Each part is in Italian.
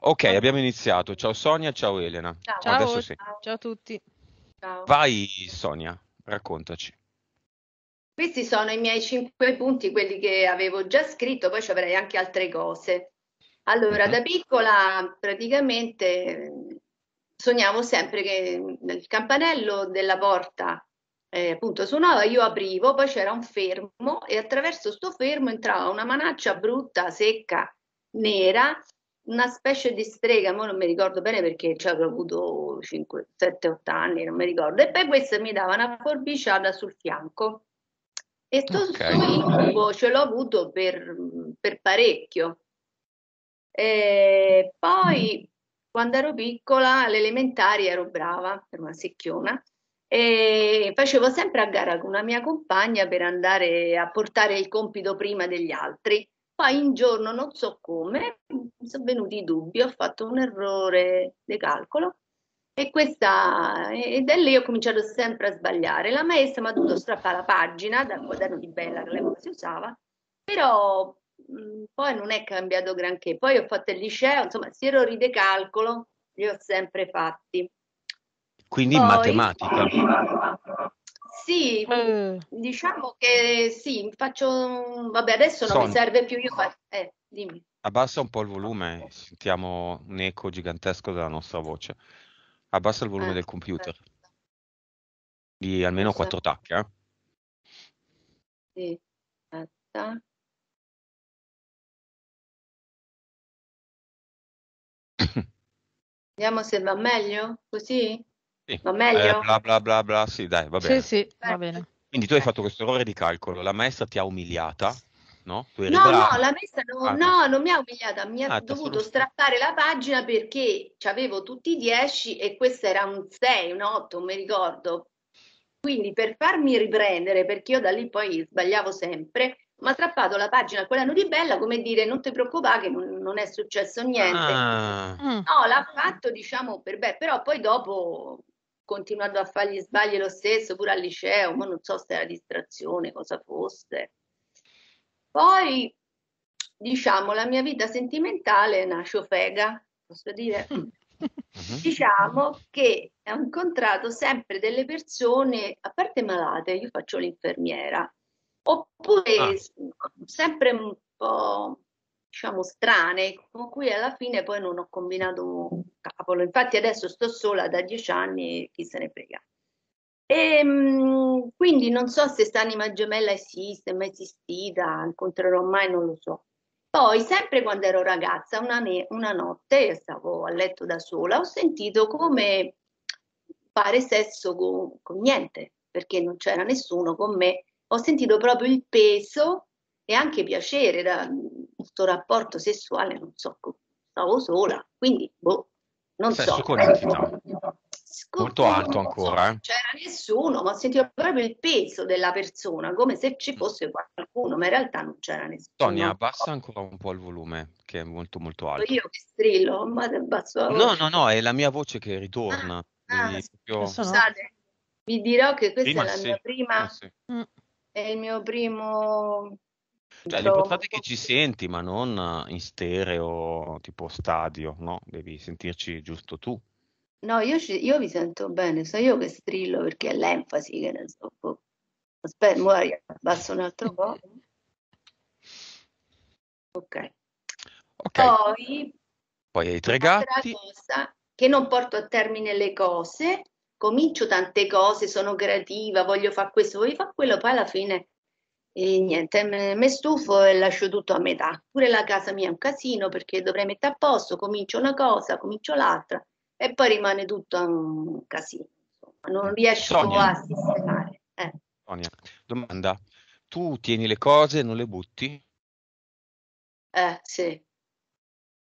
Ok, abbiamo iniziato. Ciao Sonia, ciao Elena. Ciao, ciao, sì. ciao a tutti. Ciao. Vai Sonia, raccontaci. Questi sono i miei cinque punti, quelli che avevo già scritto, poi ci avrei anche altre cose. Allora, mm-hmm. da piccola praticamente sognavo sempre che nel campanello della porta eh, appunto suonava, io aprivo, poi c'era un fermo e attraverso sto fermo entrava una manaccia brutta, secca, nera una specie di strega, ma non mi ricordo bene perché ci avrò avuto 5, 7, 8 anni, non mi ricordo. E poi questa mi dava una forbiciata sul fianco. E questo okay. incubo ce l'ho avuto per, per parecchio. E poi, mm. quando ero piccola, all'elementare ero brava, per una secchiona, e facevo sempre a gara con una mia compagna per andare a portare il compito prima degli altri. Poi un giorno, non so come, mi sono venuti i dubbi, ho fatto un errore di calcolo e questa, e da lì ho cominciato sempre a sbagliare. La maestra mi ha dovuto strappare la pagina dal quaderno di Bella che all'epoca si usava, però mh, mm, poi non è cambiato granché. Poi ho fatto il liceo, insomma, si errori di calcolo li ho sempre fatti. Quindi poi, in matematica sì, eh. diciamo che sì, faccio... Vabbè, adesso non Son. mi serve più io. Eh, dimmi. Abbassa un po' il volume, sentiamo un eco gigantesco della nostra voce. Abbassa il volume eh, del computer. Certo. Di almeno quattro tacche. Eh? Sì, aspetta. Vediamo se va meglio, così? Sì. Va meglio? Eh, bla bla bla bla, sì, dai, va bene. Sì, sì, va bene. Quindi tu hai eh. fatto questo errore di calcolo, la maestra ti ha umiliata, no? no, no, la maestra no, ah, no, non mi ha umiliata, mi ha ah, dovuto strappare la pagina perché avevo tutti i 10 e questo era un 6, un 8, non mi ricordo. Quindi per farmi riprendere, perché io da lì poi sbagliavo sempre, mi ha strappato la pagina a di Bella, come dire non ti preoccupare che non, non è successo niente. Ah. Mm. No, l'ha fatto diciamo per beh, però poi dopo continuando a fare gli sbagli lo stesso, pure al liceo, ma non so se era distrazione, cosa fosse. Poi, diciamo, la mia vita sentimentale nasce una ciofega, posso dire. Mhm. diciamo che ho incontrato sempre delle persone, a parte malate, io faccio l'infermiera, oppure ah. sempre un po' diciamo strane, con cui alla fine poi non ho combinato cavolo, infatti adesso sto sola da dieci anni, chi se ne frega. E, ehm, quindi non so se sta anima gemella esiste, mai esistita, incontrerò mai, non lo so. Poi, sempre quando ero ragazza, una, ne- una notte, stavo a letto da sola, ho sentito come fare sesso con, con niente, perché non c'era nessuno con me. Ho sentito proprio il peso e anche piacere da questo rapporto sessuale, non so, stavo sola, quindi boh, non Sesso so. con entità. Scoprimo, Molto alto ancora. Eh? C'era nessuno, ma sentivo proprio il peso della persona, come se ci mm. fosse qualcuno, ma in realtà non c'era nessuno. Tonia, abbassa ancora un po' il volume, che è molto molto alto. Io che strillo, ma abbasso No, no, no, è la mia voce che ritorna. Ah, ah, proprio... Scusate, vi dirò che questa prima è la sì. mia prima... sì. Mm. È il mio primo cioè, l'importante è che ci senti, ma non eh, in stereo tipo stadio, no? Devi sentirci giusto tu. No, io, ci- io mi sento bene, so io che strillo perché è l'enfasi che ne so. Boh. Aspetta, mo abbasso un altro po'. Ok. Ok, Poi poi hai tre gatti. cosa, che non porto a termine le cose, comincio tante cose, sono creativa, voglio fare questo, voglio fare quello, poi alla fine e niente, mi stufo e lascio tutto a metà. Pure la casa mia è un casino perché dovrei mettere a posto, comincio una cosa, comincio l'altra e poi rimane tutto un casino. Non riesco Sonia. a sistemare. Eh. Sonia, domanda. Tu tieni le cose e non le butti? Eh, sì.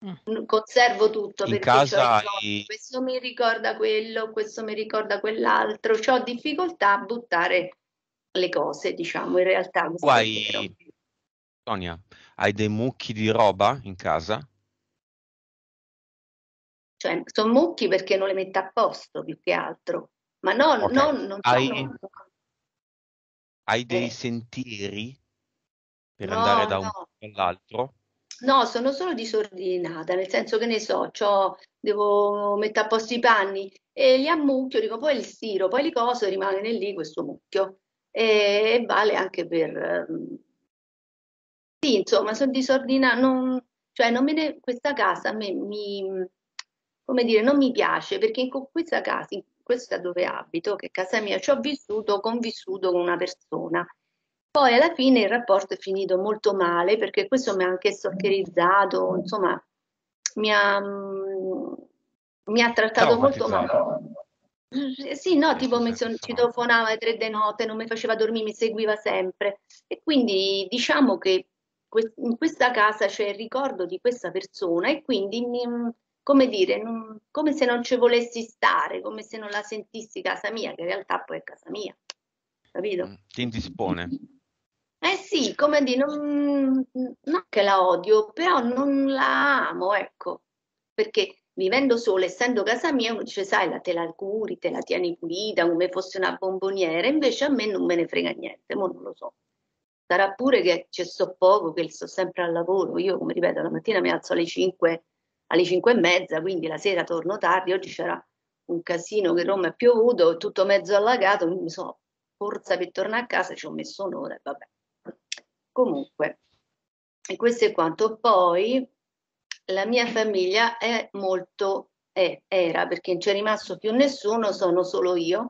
Mm. Conservo tutto In casa hai... questo mi ricorda quello, questo mi ricorda quell'altro. Ho difficoltà a buttare le cose, diciamo, in realtà. Guai, Sonia, hai dei mucchi di roba in casa? Cioè, sono mucchi perché non le metto a posto più che altro, ma no, okay. no non hai, sono... hai dei eh. sentieri per no, andare da un no. all'altro? No, sono solo disordinata, nel senso che ne so, devo mettere a posto i panni e li ammucchio, dico poi li stiro, poi li coso e rimane lì questo mucchio e, vale anche per... Ehm, sì, insomma, sono disordinata, non, cioè non ne, questa casa a me, mi, come dire, non mi piace perché in questa casa, in questa dove abito, che è casa mia, ci ho vissuto, convissuto con una persona. Poi alla fine il rapporto è finito molto male perché questo mi ha anche stalkerizzato, insomma, mi ha, mi ha trattato molto male. Sì, no, tipo mi son citofonava alle 3 di notte, non mi faceva dormire, mi seguiva sempre. E quindi diciamo che que- in questa casa c'è il ricordo di questa persona e quindi, mm, come dire, non- come se non ci volessi stare, come se non la sentissi casa mia, che in realtà poi è casa mia, capito? Mm, ti indispone. Eh sì, come dire, non, non che la odio, però non la amo, ecco, perché vivendo solo, essendo casa mia, uno dice, sai, la te la curi, te la tieni pulita, come fosse una bomboniera, invece a me non me ne frega niente, ma non lo so. Sarà pure che ci sto poco, che sto sempre al lavoro, io come ripeto, la mattina mi alzo alle 5, alle 5 e mezza, quindi la sera torno tardi, oggi c'era un casino che Roma è piovuto, tutto mezzo allagato, quindi mi sono forza per tornare a casa, ci ho messo un'ora, vabbè. Comunque, e questo è quanto. Poi, la mia famiglia è molto, è, era perché non c'è rimasto più nessuno, sono solo io.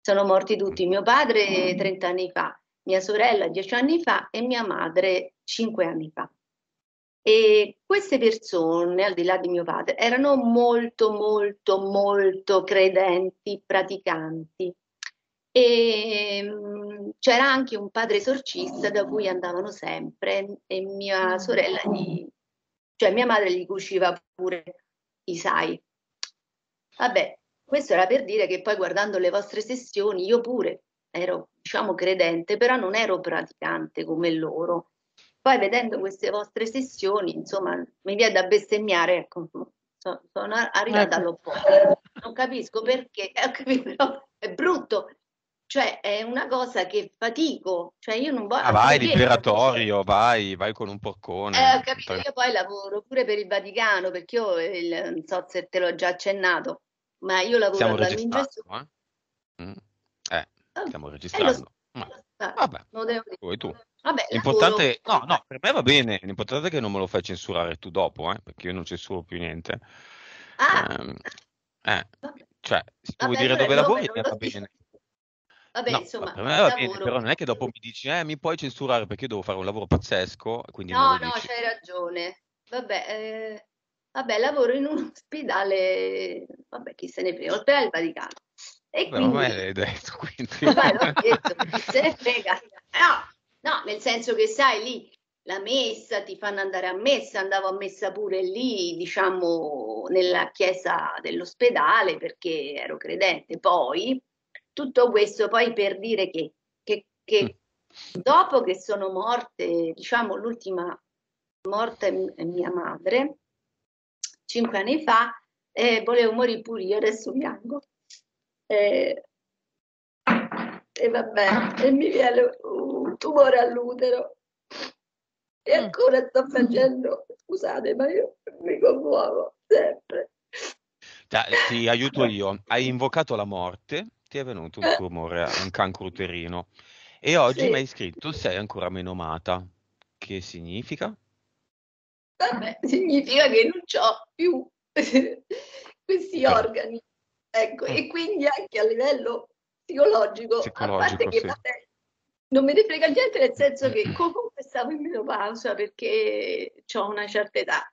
Sono morti tutti, mio padre 30 anni fa, mia sorella 10 anni fa e mia madre 5 anni fa. E queste persone, al di là di mio padre, erano molto, molto, molto credenti, praticanti. E mm, c'era anche un padre esorcista da cui andavano sempre e mia sorella gli, cioè mia madre gli cuciva pure i sai. Vabbè, questo era per dire che poi guardando le vostre sessioni io pure ero, diciamo, credente, però non ero praticante come loro. Poi vedendo queste vostre sessioni, insomma, mi viene da bestemmiare, ecco, sono arrivata ecco. all'opposto. Non capisco perché, ecco, però è brutto, cioè, è una cosa che fatico. Cioè, io non voglio. Ah, vai, perché... liberatorio, vai, vai con un porcone. Eh, ho capito, io poi lavoro pure per il Vaticano, perché io il, non so se te l'ho già accennato, ma io lavoro Siamo alla registrando, Eh? Mm. eh, ah, stiamo eh, registrando. Eh, ma, vabbè, lo devo dire. Vabbè, L'importante, no, no, per me va bene. L'importante è che non me lo fai censurare tu dopo, eh, perché io non censuro più niente. Ah. Ehm, eh, eh, cioè, se tu vuoi dire allora dove lavori, va bene. Vabbè, no, insomma, va bene, però non è che dopo mi dici, eh, mi puoi censurare perché io devo fare un lavoro pazzesco. no, no, dici. c'hai ragione. Vabbè, eh, vabbè, lavoro in un ospedale, vabbè, chi se ne frega, ospedale del Vaticano. E però quindi... l'hai detto, quindi... Vabbè, l'ho detto, chi se ne frega. No, no, nel senso che sai, lì la messa, ti fanno andare a messa, andavo a messa pure lì, diciamo, nella chiesa dell'ospedale perché ero credente. Poi tutto questo poi per dire che, che, che mm. dopo che sono morte, diciamo l'ultima morta mia madre, cinque anni fa, eh, volevo morire pure io, adesso piango. Eh, e vabbè, e mi viene un tumore all'utero. E mm. ancora sto facendo, scusate, ma io mi commuovo sempre. Da, ti aiuto io. Hai invocato la morte, ti è venuto un eh. tumore, un cancro uterino. E oggi sì. mi hai scritto sei ancora meno menomata. Che significa? Vabbè, significa che non ho più questi Beh. organi. Ecco, mm. e quindi anche a livello psicologico, psicologico a parte che sì. vabbè, non me ne frega niente, nel senso che comunque stavo in menopausa perché ho una certa età,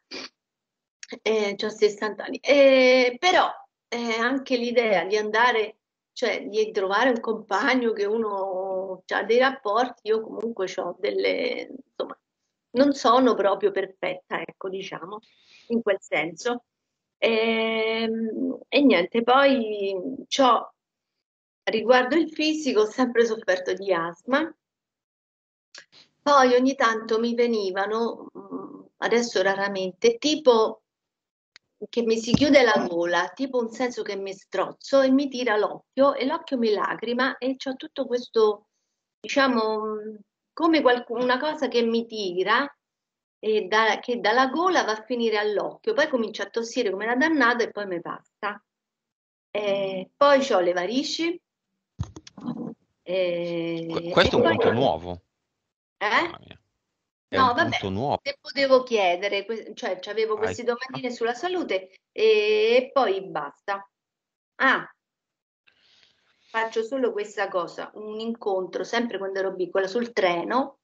eh, ho 60 anni, eh, però eh, anche l'idea di andare cioè di trovare un compagno che uno ha dei rapporti, io comunque ho delle, insomma, non sono proprio perfetta, ecco, diciamo, in quel senso. E, ehm, e niente, poi ciò riguardo il fisico, ho sempre sofferto di asma. Poi ogni tanto mi venivano, mm, adesso raramente, tipo che mi si chiude la gola, tipo un senso che mi strozzo e mi tira l'occhio e l'occhio mi lacrima e c'è tutto questo, diciamo, come qualcuno, una cosa che mi tira e da, che dalla gola va a finire all'occhio, poi comincia a tossire come una dannata e poi mi passa. E poi ho le varici. E, Questo e è un punto nuovo. Eh? È No, un vabbè, punto nuovo. se potevo chiedere, cioè avevo Vai. queste domandine ah. sulla salute ehm, e poi basta. Ah, faccio solo questa cosa, un incontro, sempre quando ero piccola, sul treno.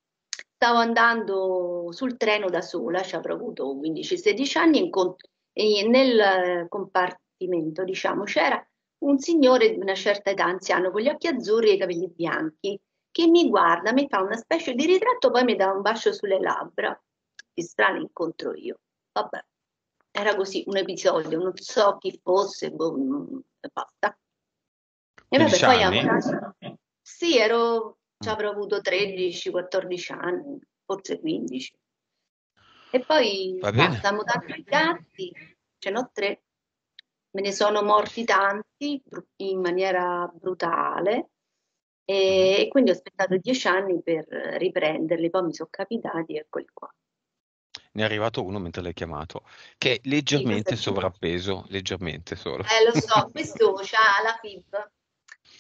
Stavo andando sul treno da sola, ci avrò avuto 15-16 anni, incont- e nel compartimento, diciamo, c'era un signore di una certa età, anziano, con gli occhi azzurri e i capelli bianchi che mi guarda, mi fa una specie di ritratto, poi mi dà un bacio sulle labbra. Che strano incontro io. Vabbè, era così un episodio, non so chi fosse, boh, mm, e basta. E vabbè, poi anni. Una... Sì, ero, ci avrò avuto 13-14 anni, forse 15. E poi basta, mutando i gatti, ce n'ho tre, me ne sono morti tanti in maniera brutale e mhm. quindi ho aspettato dieci anni per riprenderli, poi mi sono capitati, eccoli qua. Ne è arrivato uno mentre l'hai chiamato, che è leggermente sì, sovrappeso, leggermente solo. Eh, lo so, questo c'ha la FIB.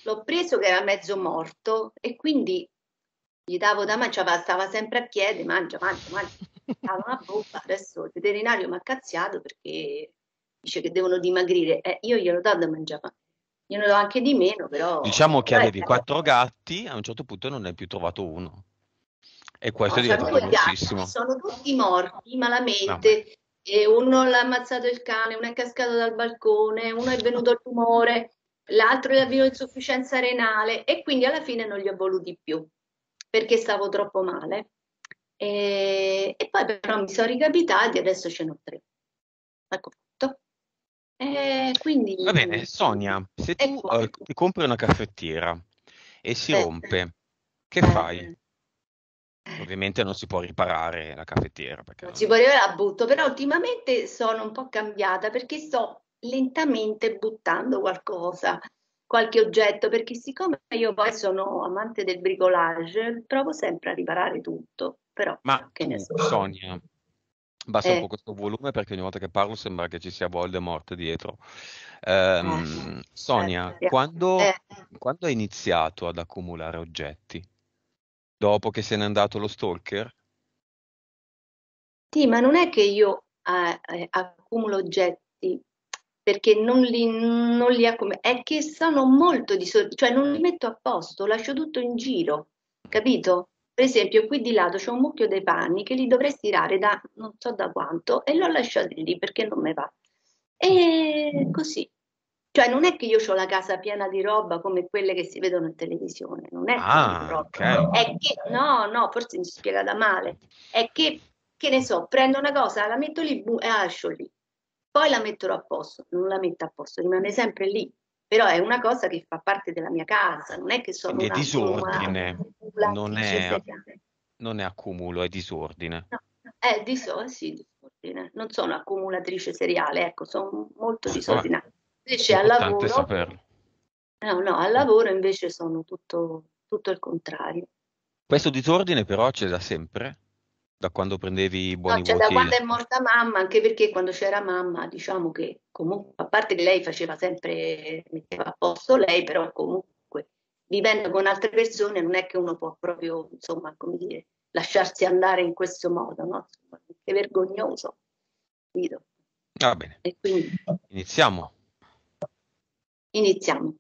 L'ho preso che era mezzo morto e quindi gli davo da mangiare, cioè, stava sempre a piedi, mangia, mangia, mangia. Stava una bomba, adesso il veterinario mi ha cazziato perché dice che devono dimagrire. Eh, io glielo do da mangiare io ne ho anche di meno, però... Diciamo che avevi eh. quattro gatti, a un certo punto non ne hai più trovato uno. E questo no, è diventato grossissimo. Gatti, sono tutti morti malamente. No. E uno l'ha ammazzato il cane, uno è cascato dal balcone, uno è venuto il tumore, l'altro gli aveva insufficienza renale e quindi alla fine non li ho voluti più perché stavo troppo male. E, e poi però mi sono ricapitati adesso ce n'ho tre. Ecco. Eh, quindi... Va bene, Sonia, se tu eh, ti compri una caffettiera e si eh. rompe, che eh. fai? Ovviamente non si può riparare la caffettiera. Perché non, non si può riparare, la butto, però ultimamente sono un po' cambiata perché sto lentamente buttando qualcosa, qualche oggetto, perché siccome io poi sono amante del bricolage, provo sempre a riparare tutto. Però, Ma che ne so. Sonia, Basta un eh. po' questo volume perché ogni volta che parlo sembra che ci sia Voldemort dietro. Um, Sonia, certo. quando, eh. quando hai iniziato ad accumulare oggetti? Dopo che se n'è andato lo stalker? Sì, ma non è che io eh, accumulo oggetti perché non li, non li accumulo, è che sono molto disorganizzati, cioè non li metto a posto, lascio tutto in giro, capito? Per esempio qui di lato c'è un mucchio dei panni che li dovrei stirare da non so da quanto e l'ho lasciato lì perché non mi va. E mm. così. Cioè non è che io ho la casa piena di roba come quelle che si vedono in televisione, non è ah, Okay. È che, no, no, forse mi spiegata male. È che, che ne so, prendo una cosa, la metto lì bu- e lascio lì. Poi la metterò a posto, non la metto a posto, rimane sempre lì però è una cosa che fa parte della mia casa, non è che sono... Quindi è disordine, una... non, è, non, è, accumulo, è disordine. No, è disor- sì, disordine, non sono accumulatrice seriale, ecco, sono molto disordinata. Invece al lavoro... Saperlo. No, no, al lavoro invece sono tutto, tutto il contrario. Questo disordine però c'è da sempre? da quando prendevi i buoni no, cioè, voti. Da quando è morta mamma, anche perché quando c'era mamma, diciamo che comunque, a parte che lei faceva sempre, metteva a posto lei, però comunque vivendo con altre persone non è che uno può proprio, insomma, come dire, lasciarsi andare in questo modo, no? È vergognoso. capito? Va bene. Quindi... Iniziamo. Iniziamo.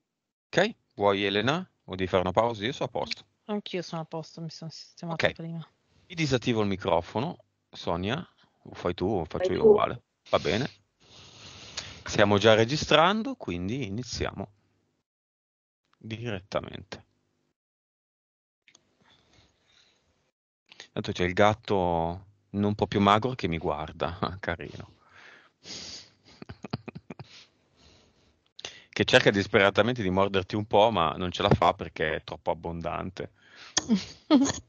Ok, vuoi Elena? Vuoi fare una pausa? Io sono a posto. Anch'io sono a posto, mi sono sistemata okay. prima. Ti disattivo il microfono, Sonia, o fai tu o faccio fai io tu. uguale. Va bene. Stiamo già registrando, quindi iniziamo direttamente. Intanto c'è il gatto non un po' più magro che mi guarda, carino. che cerca disperatamente di morderti un po', ma non ce la fa perché è troppo abbondante.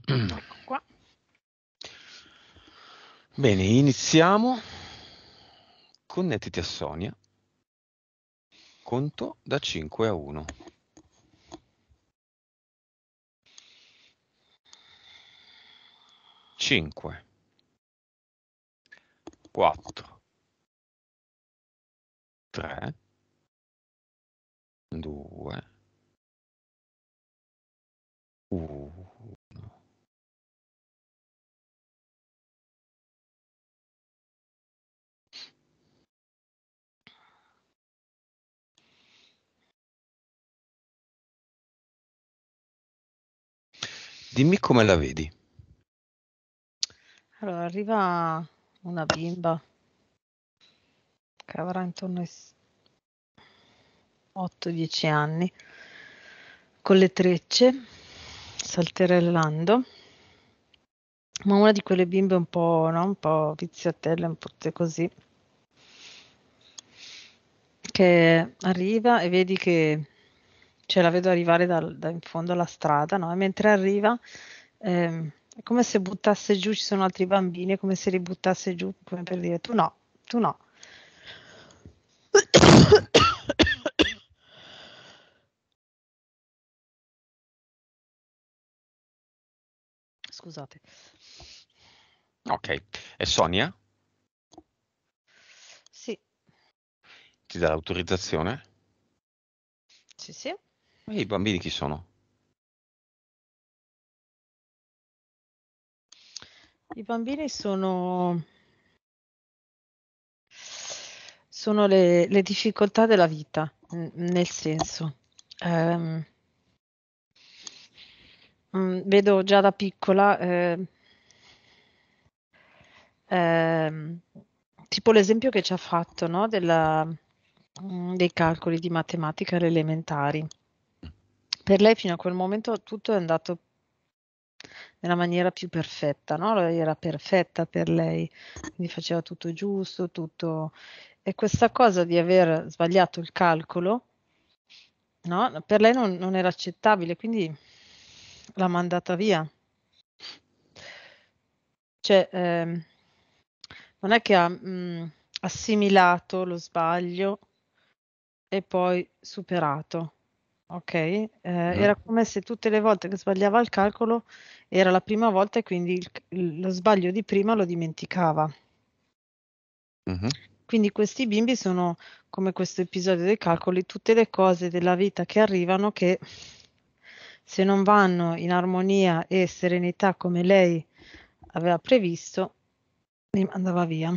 ecco qua. Bene, iniziamo. Connettiti a Sonia. Conto da 5 a 1. Cinque, quattro, tre, due, uno. Dimmi come la vedi. Allora, arriva una bimba che avrà intorno ai 8-10 anni, con le trecce, salterellando, ma una di quelle bimbe un po', no? un po' viziatelle, un po' così, che arriva e vedi che cioè la vedo arrivare dal, da in fondo alla strada, no? E mentre arriva ehm, è come se buttasse giù, ci sono altri bambini, è come se li buttasse giù, come per dire tu no, tu no. Scusate. Ok, e Sonia? Sì. Ti dà l'autorizzazione? Sì, sì. E i bambini chi sono? I bambini sono, sono le, le difficoltà della vita, nel senso. Ehm, mm, vedo già da piccola, eh, eh, tipo l'esempio che ci ha fatto no, della, mm, dei calcoli di matematica alle elementari. Per lei fino a quel momento tutto è andato nella maniera più perfetta, no? Era perfetta per lei, quindi faceva tutto giusto, tutto... E questa cosa di aver sbagliato il calcolo, no? Per lei non, non era accettabile, quindi l'ha mandata via. Cioè, eh, non è che ha mh, mm, assimilato lo sbaglio e poi superato Ok, Eh, mm. Era come se tutte le volte che sbagliava il calcolo era la prima volta e quindi il, lo sbaglio di prima lo dimenticava. Mm-hmm. Quindi questi bimbi sono, come questo episodio dei calcoli, tutte le cose della vita che arrivano che se non vanno in armonia e serenità come lei aveva previsto, li mandava via.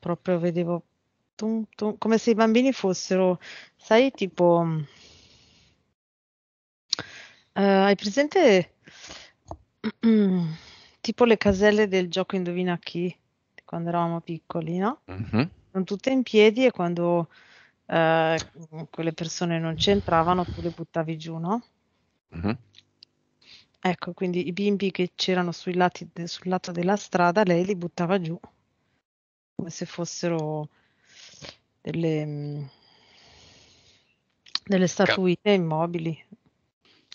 Proprio vedevo tum, tum, come se i bambini fossero, sai, tipo Uh, hai presente tipo le caselle del gioco Indovina chi di quando eravamo piccoli, no? Mm-hmm. Sono tutte in piedi e quando uh, quelle persone non c'entravano tu le buttavi giù, no? Mm-hmm. Ecco, quindi i bimbi che c'erano lati, sul lato della strada lei li buttava giù come se fossero delle, mm, delle statuine immobili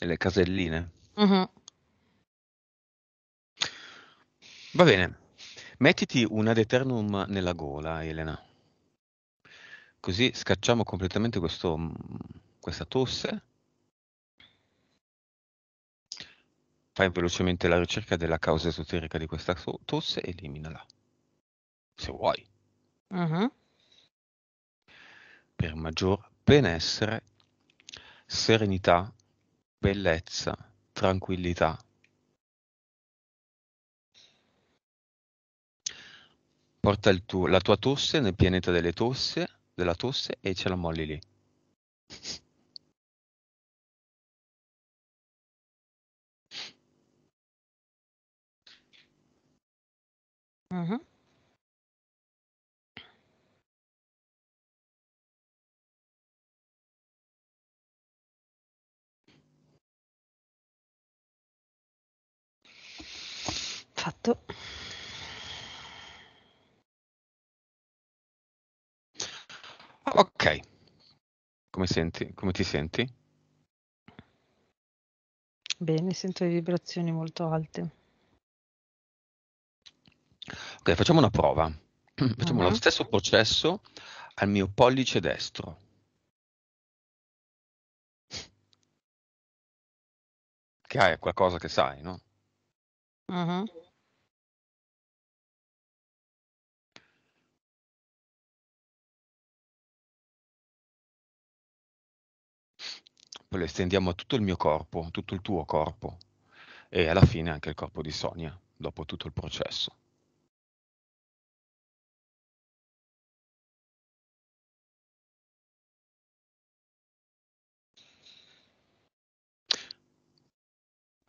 le caselline. Uh-huh. Va bene, mettiti un ad eternum nella gola, Elena. Così scacciamo completamente questo, mm, questa tosse. Fai velocemente la ricerca della causa esoterica di questa tosse e eliminala. Se vuoi. Uh-huh. Per maggior benessere, serenità bellezza, tranquillità. Porta il tuo, la tua tosse nel pianeta delle tosse, della tosse e ce la molli lì. Mm-hmm. fatto. Ok, come, senti, come ti senti? Bene, sento le vibrazioni molto alte. Ok, facciamo una prova. Facciamo uh-huh. lo stesso processo al mio pollice destro. Che hai qualcosa che sai, no? Uh-huh. poi lo estendiamo a tutto il mio corpo, tutto il tuo corpo e alla fine anche il corpo di Sonia, dopo tutto il processo.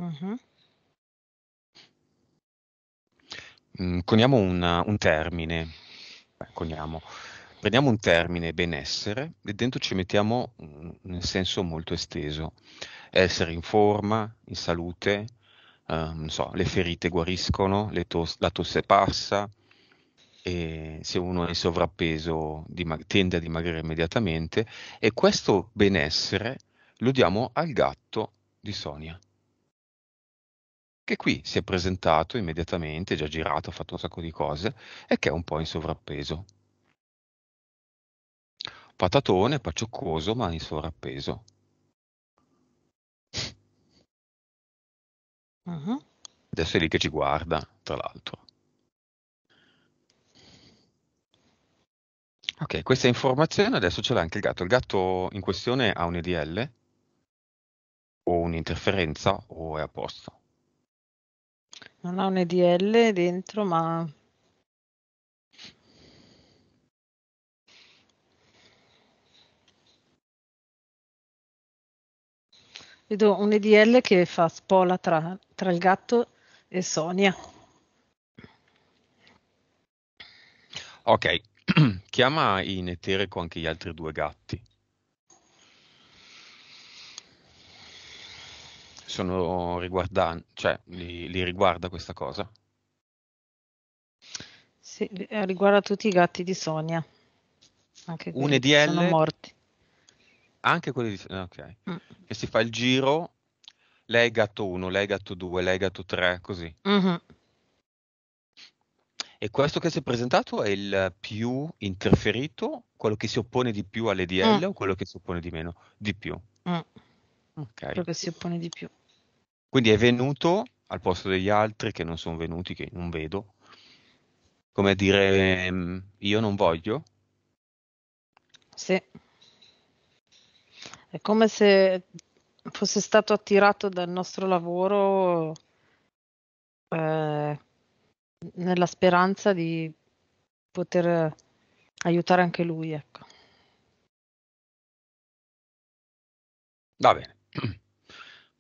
Mm-hmm. Mm, coniamo una, un termine, coniamo Prendiamo un termine, benessere, e dentro ci mettiamo nel senso molto esteso. Essere in forma, in salute, eh, so, le ferite guariscono, le tos- la tosse passa, e se uno è in sovrappeso dimag- tende a dimagrire immediatamente e questo benessere lo diamo al gatto di Sonia che qui si è presentato immediatamente, già girato, ha fatto un sacco di cose e che è un po' in sovrappeso patatone, pacioccoso ma in sovrappeso. Uh-huh. Adesso è lì che ci guarda, tra l'altro. Ok, questa informazione adesso ce l'ha anche il gatto. Il gatto in questione ha un EDL o un'interferenza o è a posto? Non ha un EDL dentro, ma Vedo un EDL che fa spola tra, tra il gatto e Sonia. Ok, chiama in etereco anche gli altri due gatti. Sono riguardanti, cioè li, li riguarda questa cosa? Sì, eh, riguarda tutti i gatti di Sonia. Anche un EDL sono morti. Anche quelli di... Ah, ok. Mm. Che si fa il giro, legato 1, legato 2, legato 3, così. Mm-hmm. E questo che si è presentato è il più interferito, quello che si oppone di più all'EDL mm. o quello che si oppone di meno? Di più. Mm. Okay. Quello che si oppone di più. Quindi è venuto al posto degli altri che non sono venuti, che non vedo. Come dire, ehm, io non voglio. Sì. È come se fosse stato attirato dal nostro lavoro eh, nella speranza di poter aiutare anche lui. Ecco. Va bene.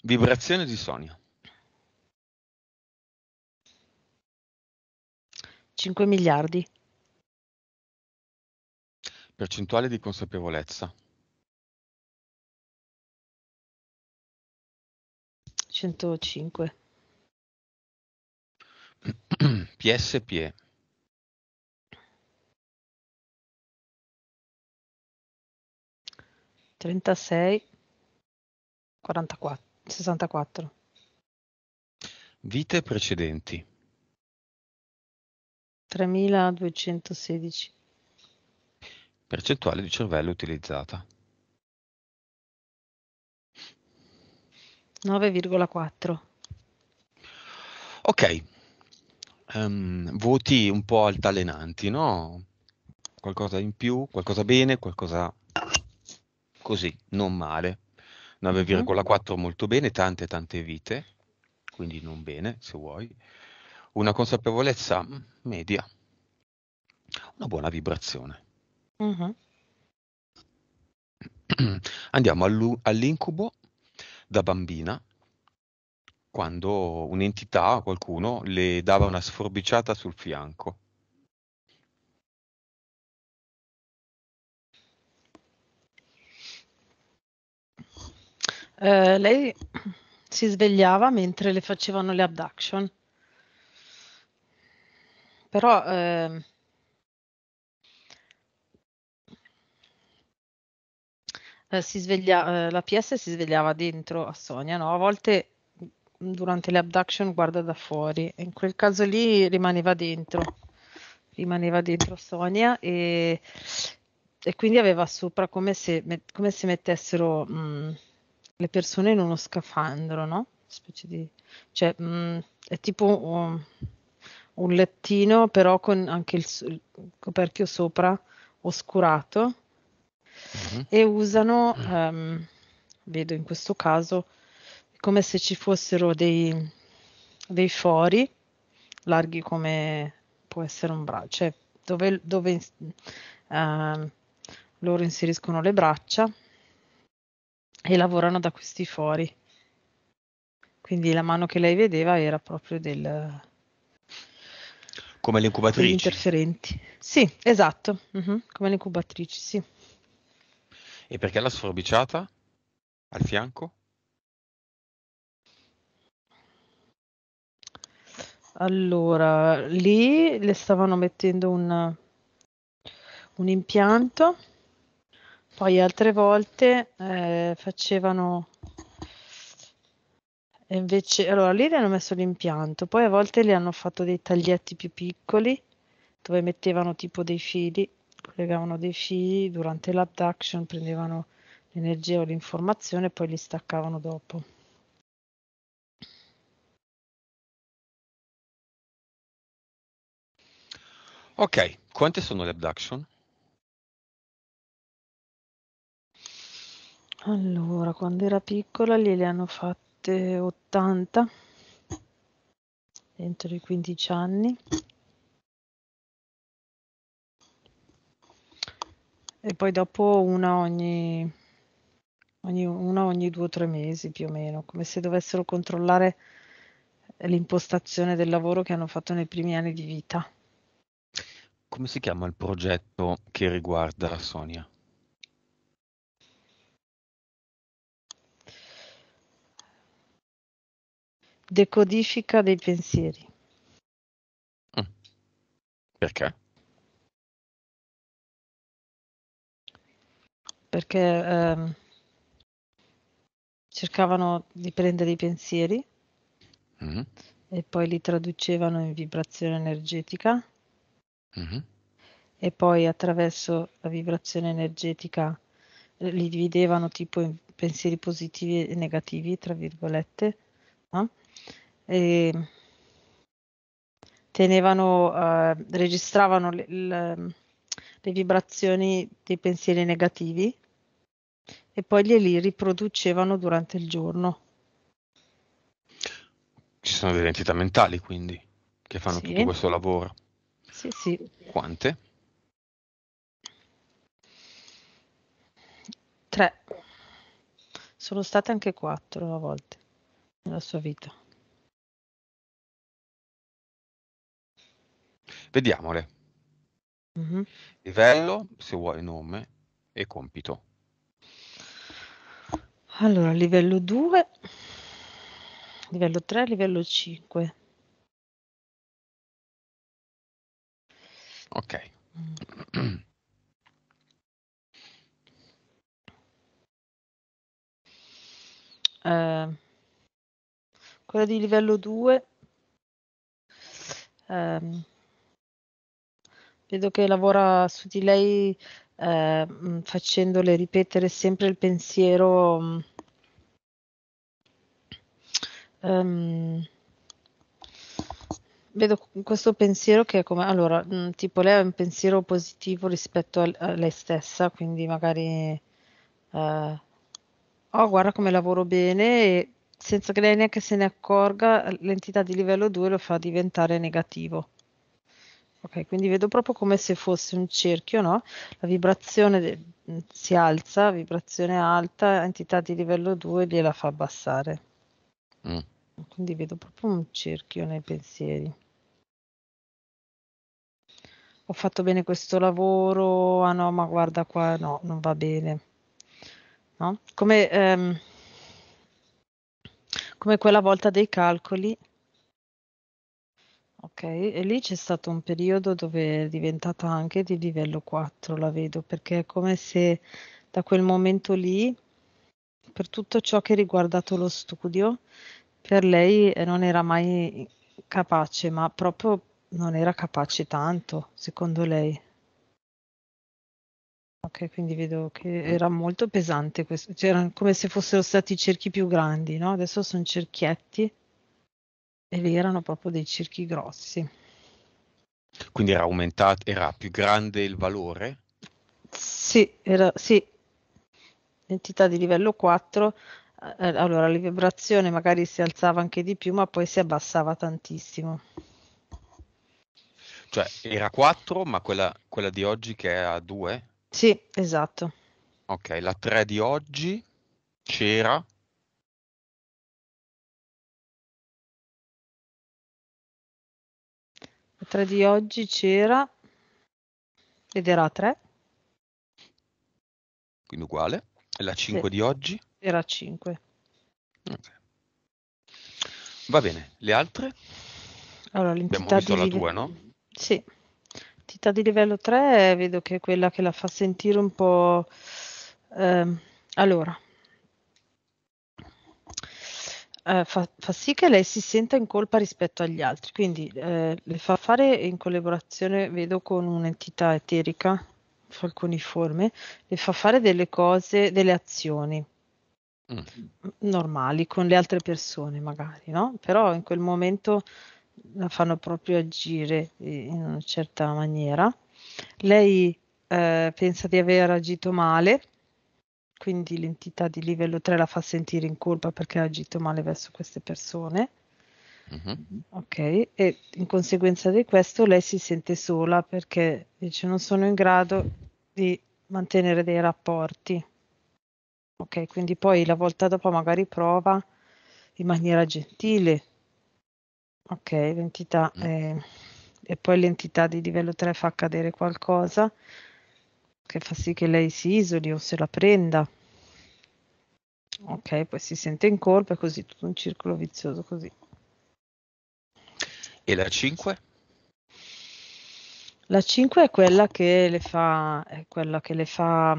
Vibrazione di Sonia. 5 miliardi. Percentuale di consapevolezza. 105. PSP. Trentasei, quarantaquattro, sessantaquattro. Vite precedenti. Tremila 3216. Percentuale di cervello utilizzata. 9,4. Ok, um, voti un po' altalenanti, no? Qualcosa in più, qualcosa bene, qualcosa così, non male. 9,4 mm-hmm. molto bene, tante tante vite, quindi non bene se vuoi. Una consapevolezza media, una buona vibrazione. Mm-hmm. Andiamo all'incubo da bambina quando un'entità o qualcuno le dava una sforbiciata sul fianco. Eh, lei si svegliava mentre le facevano le abduction, però eh, Eh, si sveglia, eh, la PS si svegliava dentro a Sonia, no? a volte mm, durante le abduction guarda da fuori in quel caso lì rimaneva dentro, rimaneva dentro Sonia e, e quindi aveva sopra come se, come se mettessero mh, mm, le persone in uno scafandro, no? Specie di, cioè, mh, mm, è tipo um, un lettino però con anche il, il coperchio sopra oscurato uh-huh. e usano, um, vedo in questo caso, come se ci fossero dei, dei fori larghi come può essere un braccio, cioè dove, dove uh, loro inseriscono le braccia e lavorano da questi fori. Quindi la mano che lei vedeva era proprio del... Come le incubatrici. Interferenti. Sì, esatto, uh-huh. come le incubatrici, sì. E perché la sforbiciata? Al fianco? Allora, lì le stavano mettendo un, un impianto, poi altre volte eh, facevano invece, allora lì le hanno messo l'impianto, poi a volte le hanno fatto dei taglietti più piccoli dove mettevano tipo dei fili collegavano dei fili, durante l'abduction prendevano l'energia o l'informazione e poi li staccavano dopo. Ok, quante sono le abduction? Allora, quando era piccola gliele hanno fatte 80 dentro i 15 anni. E poi dopo una ogni, ogni, una ogni due o tre mesi più o meno, come se dovessero controllare l'impostazione del lavoro che hanno fatto nei primi anni di vita. Come si chiama il progetto che riguarda Sonia? Decodifica dei pensieri. Mm. Perché? perché ehm, cercavano di prendere i pensieri mm-hmm. e poi li traducevano in vibrazione energetica mm-hmm. e poi attraverso la vibrazione energetica eh, li dividevano tipo in pensieri positivi e negativi, tra virgolette, no? e tenevano, eh, registravano le, ehm, le le vibrazioni dei pensieri negativi e poi glieli riproducevano durante il giorno. Ci sono delle entità mentali quindi che fanno sì. tutto questo lavoro. Sì, sì. Quante? Tre. Sono state anche quattro a volte nella sua vita. Vediamole. Mh-mh. Livello, se vuoi nome e compito. Allora, livello 2, livello 3, livello 5. Okay. Mh. Eh, quella di livello 2 ehm vedo che lavora su di lei eh, facendole ripetere sempre il pensiero um, vedo questo pensiero che è come allora mm, tipo lei ha un pensiero positivo rispetto a, a lei stessa quindi magari eh, oh guarda come lavoro bene e senza che lei neanche se ne accorga l'entità di livello 2 lo fa diventare negativo Ok, quindi vedo proprio come se fosse un cerchio, no? La vibrazione de- mm, si alza, vibrazione alta, entità di livello 2 gliela fa abbassare. Mm. Quindi vedo proprio un cerchio nei pensieri. Ho fatto bene questo lavoro, ah no, ma guarda qua, no, non va bene. No? Come, ehm, come quella volta dei calcoli Ok, e lì c'è stato un periodo dove è diventata anche di livello 4, la vedo, perché è come se da quel momento lì, per tutto ciò che è riguardato lo studio, per lei eh, non era mai capace, ma proprio non era capace tanto, secondo lei. Ok, quindi vedo che era molto pesante questo, c'erano come se fossero stati cerchi più grandi, no? Adesso sono cerchietti e lì erano proprio dei circhi grossi. Quindi era aumentato, era più grande il valore? Sì, era, sì. entità di livello 4, eh, eh, allora la vibrazione magari si alzava anche di più, ma poi si abbassava tantissimo. Cioè era 4, ma quella, quella di oggi che è a 2? Sì, esatto. Ok, la 3 di oggi c'era? 3 di oggi c'era ed era 3. Quindi uguale. E la 5 sì. di oggi? Era 5. Okay. Va bene, le altre? Allora, Abbiamo visto di la 2, no? Sì. Entità di livello 3 eh, vedo che è quella che la fa sentire un po'... Eh, allora, eh, fa, fa, sì che lei si senta in colpa rispetto agli altri, quindi eh, le fa fare in collaborazione, vedo, con un'entità eterica falconiforme, le fa fare delle cose, delle azioni mm. normali con le altre persone magari, no? Però in quel momento la fanno proprio agire eh, in una certa maniera. Lei eh, pensa di aver agito male quindi l'entità di livello 3 la fa sentire in colpa perché ha agito male verso queste persone. Uh-huh. Ok, e in conseguenza di questo lei si sente sola perché dice non sono in grado di mantenere dei rapporti. Ok, quindi poi la volta dopo magari prova in maniera gentile. Ok, l'entità uh mm. eh, è, e poi l'entità di livello 3 fa accadere qualcosa che fa sì che lei si isoli o se la prenda. Mm. Ok, poi si sente in colpa e così, tutto un circolo vizioso così. E la 5? La 5 è quella che le fa, è quella che le fa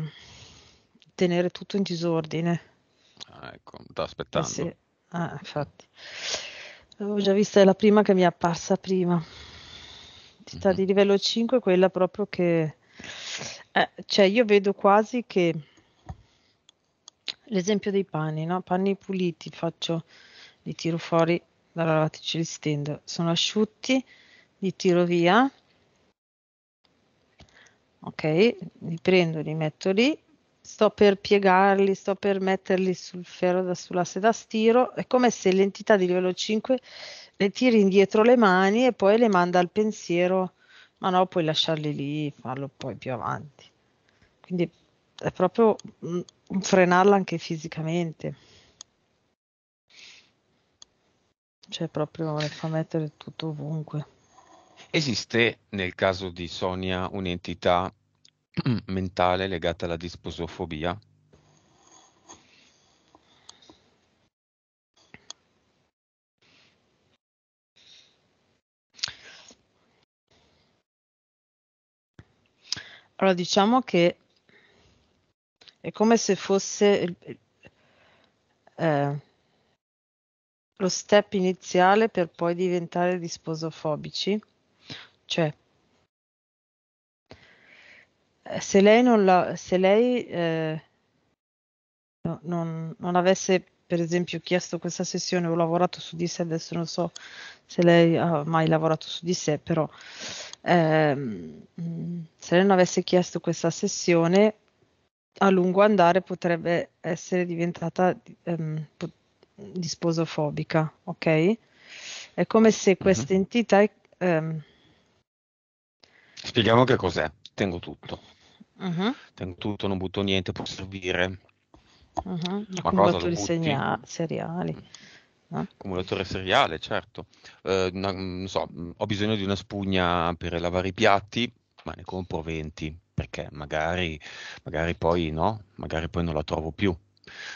tenere tutto in disordine. Ah, ecco, sta eh aspettando. Eh sì. ah, infatti. L'avevo già vista, è la prima che mi è apparsa prima. Entità mm-hmm. di livello 5 è quella proprio che eh, cioè io vedo quasi che l'esempio dei panni, no? Panni puliti, faccio, li tiro fuori dalla lavatrice, li stendo, sono asciutti, li tiro via, ok, li prendo, li metto lì, sto per piegarli, sto per metterli sul ferro da, sull'asse da stiro, è come se l'entità di livello 5 le tiri indietro le mani e poi le manda al pensiero ma no, puoi lasciarli lì, farlo poi più avanti. Quindi è proprio mh, mm, frenarla anche fisicamente. Cioè proprio le fa mettere tutto ovunque. Esiste nel caso di Sonia un'entità mentale legata alla disposofobia? Allora, diciamo che è come se fosse il, eh, lo step iniziale per poi diventare disposofobici, cioè eh, se lei non la, se lei eh, non, non avesse per esempio chiesto questa sessione, ho lavorato su di sé, adesso non so se lei ha mai lavorato su di sé, però ehm, se lei non avesse chiesto questa sessione, a lungo andare potrebbe essere diventata ehm, disposofobica, ok? È come se questa entità... Ehm... Spieghiamo che cos'è, tengo tutto. Uh-huh. Tengo tutto, non butto niente, può servire, Uh-huh. Accumulatore segna- seriali. No? Accumulatore seriale, certo. Eh, non so, ho bisogno di una spugna per lavare i piatti, ma ne compro 20 perché magari, magari poi no, magari poi non la trovo più.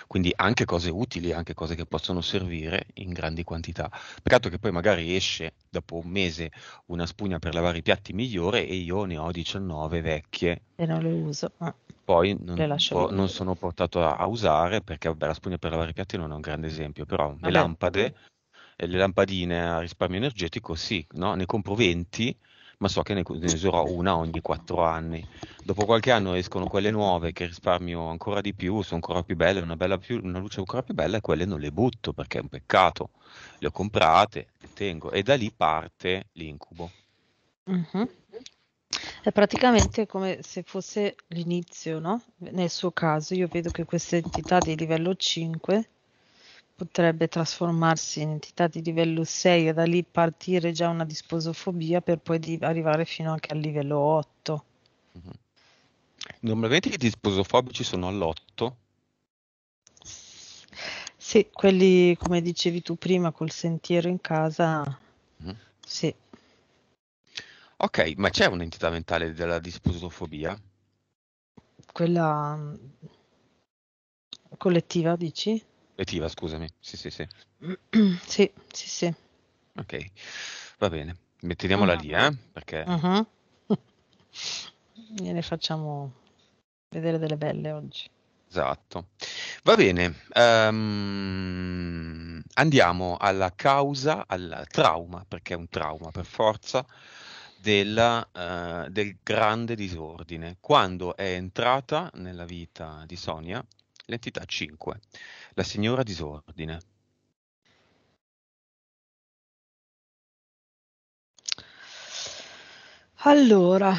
Quindi anche cose utili, anche cose che possono servire in grandi quantità. Peccato che poi magari esce dopo un mese una spugna per lavare i piatti migliore e io ne ho 19 vecchie. E non le uso. Ah. Poi non, po- non, sono portato a, a usare perché vabbè, la spugna per lavare i piatti non è un grande esempio, però vabbè. le lampade eh, le lampadine a risparmio energetico, sì, no? ne compro 20 ma so che ne, ne userò una ogni quattro anni. Dopo qualche anno escono quelle nuove che risparmio ancora di più, sono ancora più belle, una, bella più, una luce ancora più bella e quelle non le butto perché è un peccato. Le ho comprate, le tengo e da lì parte l'incubo. Mm-hmm. È praticamente come se fosse l'inizio, no? Nel suo caso io vedo che questa entità di livello 5 potrebbe trasformarsi in entità di livello 6 e da lì partire già una disposofobia per poi arrivare fino anche al livello 8. Mm-hmm. Normalmente i disposofobici sono all'8. Sì, quelli come dicevi tu prima col sentiero in casa. Mm. Sì. Ok, ma c'è un'entità mentale della disposofobia? Quella mm, collettiva, dici? Etiva, scusami. Sì, sì, sì. sì, sì, sì. Ok, va bene. Mettiamola uh-huh. Ah. lì, eh? Perché... Uh-huh. ne facciamo vedere delle belle oggi. Esatto. Va bene, um, andiamo alla causa, al trauma, perché è un trauma per forza, della, uh, eh, del grande disordine. Quando è entrata nella vita di Sonia, L'entità 5. La signora disordine. Allora,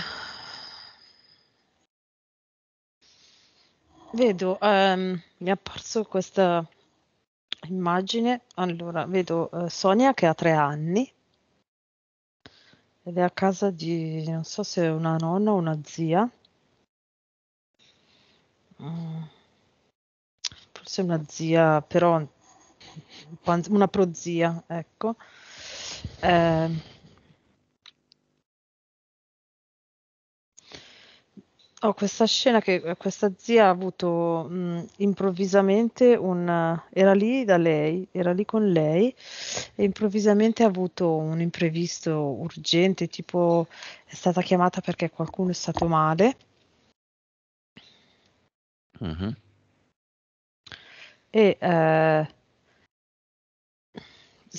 vedo, ehm, mi è apparso questa immagine, allora vedo eh, Sonia che ha tre anni ed è a casa di, non so se è una nonna o una zia. Mm forse una zia, però una prozia, ecco. Eh, ho oh, questa scena che questa zia ha avuto mh, improvvisamente un... era lì da lei, era lì con lei e improvvisamente ha avuto un imprevisto urgente, tipo è stata chiamata perché qualcuno è stato male. Mm-hmm e eh,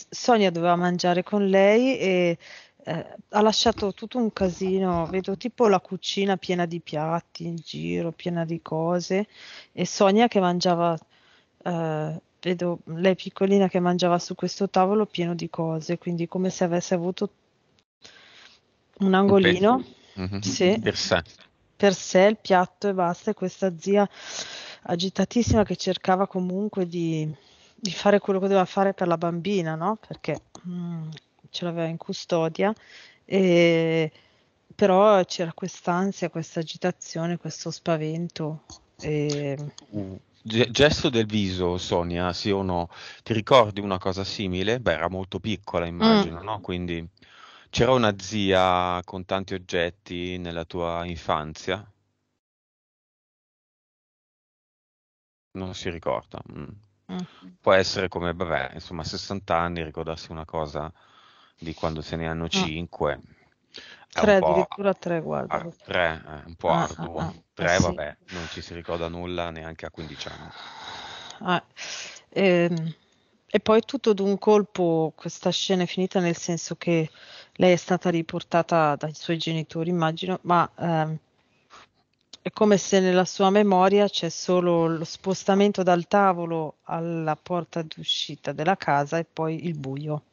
Sonia doveva mangiare con lei e eh, ha lasciato tutto un casino, vedo tipo la cucina piena di piatti in giro, piena di cose e Sonia che mangiava, eh, vedo lei piccolina che mangiava su questo tavolo pieno di cose, quindi come se avesse avuto un angolino. Per, mhm. sì, per sé. per sé il piatto e basta e questa zia agitatissima che cercava comunque di, di fare quello che doveva fare per la bambina, no? Perché mm, ce l'aveva in custodia e però c'era quest'ansia, questa agitazione, questo spavento. E... gesto del viso, Sonia, sì o no? Ti ricordi una cosa simile? Beh, era molto piccola, immagino, mm. no? Quindi c'era una zia con tanti oggetti nella tua infanzia? non si ricorda. Mm. Mm. Può essere come, vabbè, insomma, 60 anni, ricordarsi una cosa di quando se ne hanno 5. Mm. Tre, addirittura tre, guarda. Ar- tre, eh, un po' ah, arduo. Ah, ah. Tre, eh, vabbè, sì. non ci si ricorda nulla neanche a 15 anni. Ah, ehm, e poi tutto d'un colpo questa scena è finita nel senso che lei è stata riportata dai suoi genitori, immagino, ma... Ehm, è come se nella sua memoria c'è solo lo spostamento dal tavolo alla porta d'uscita della casa e poi il buio.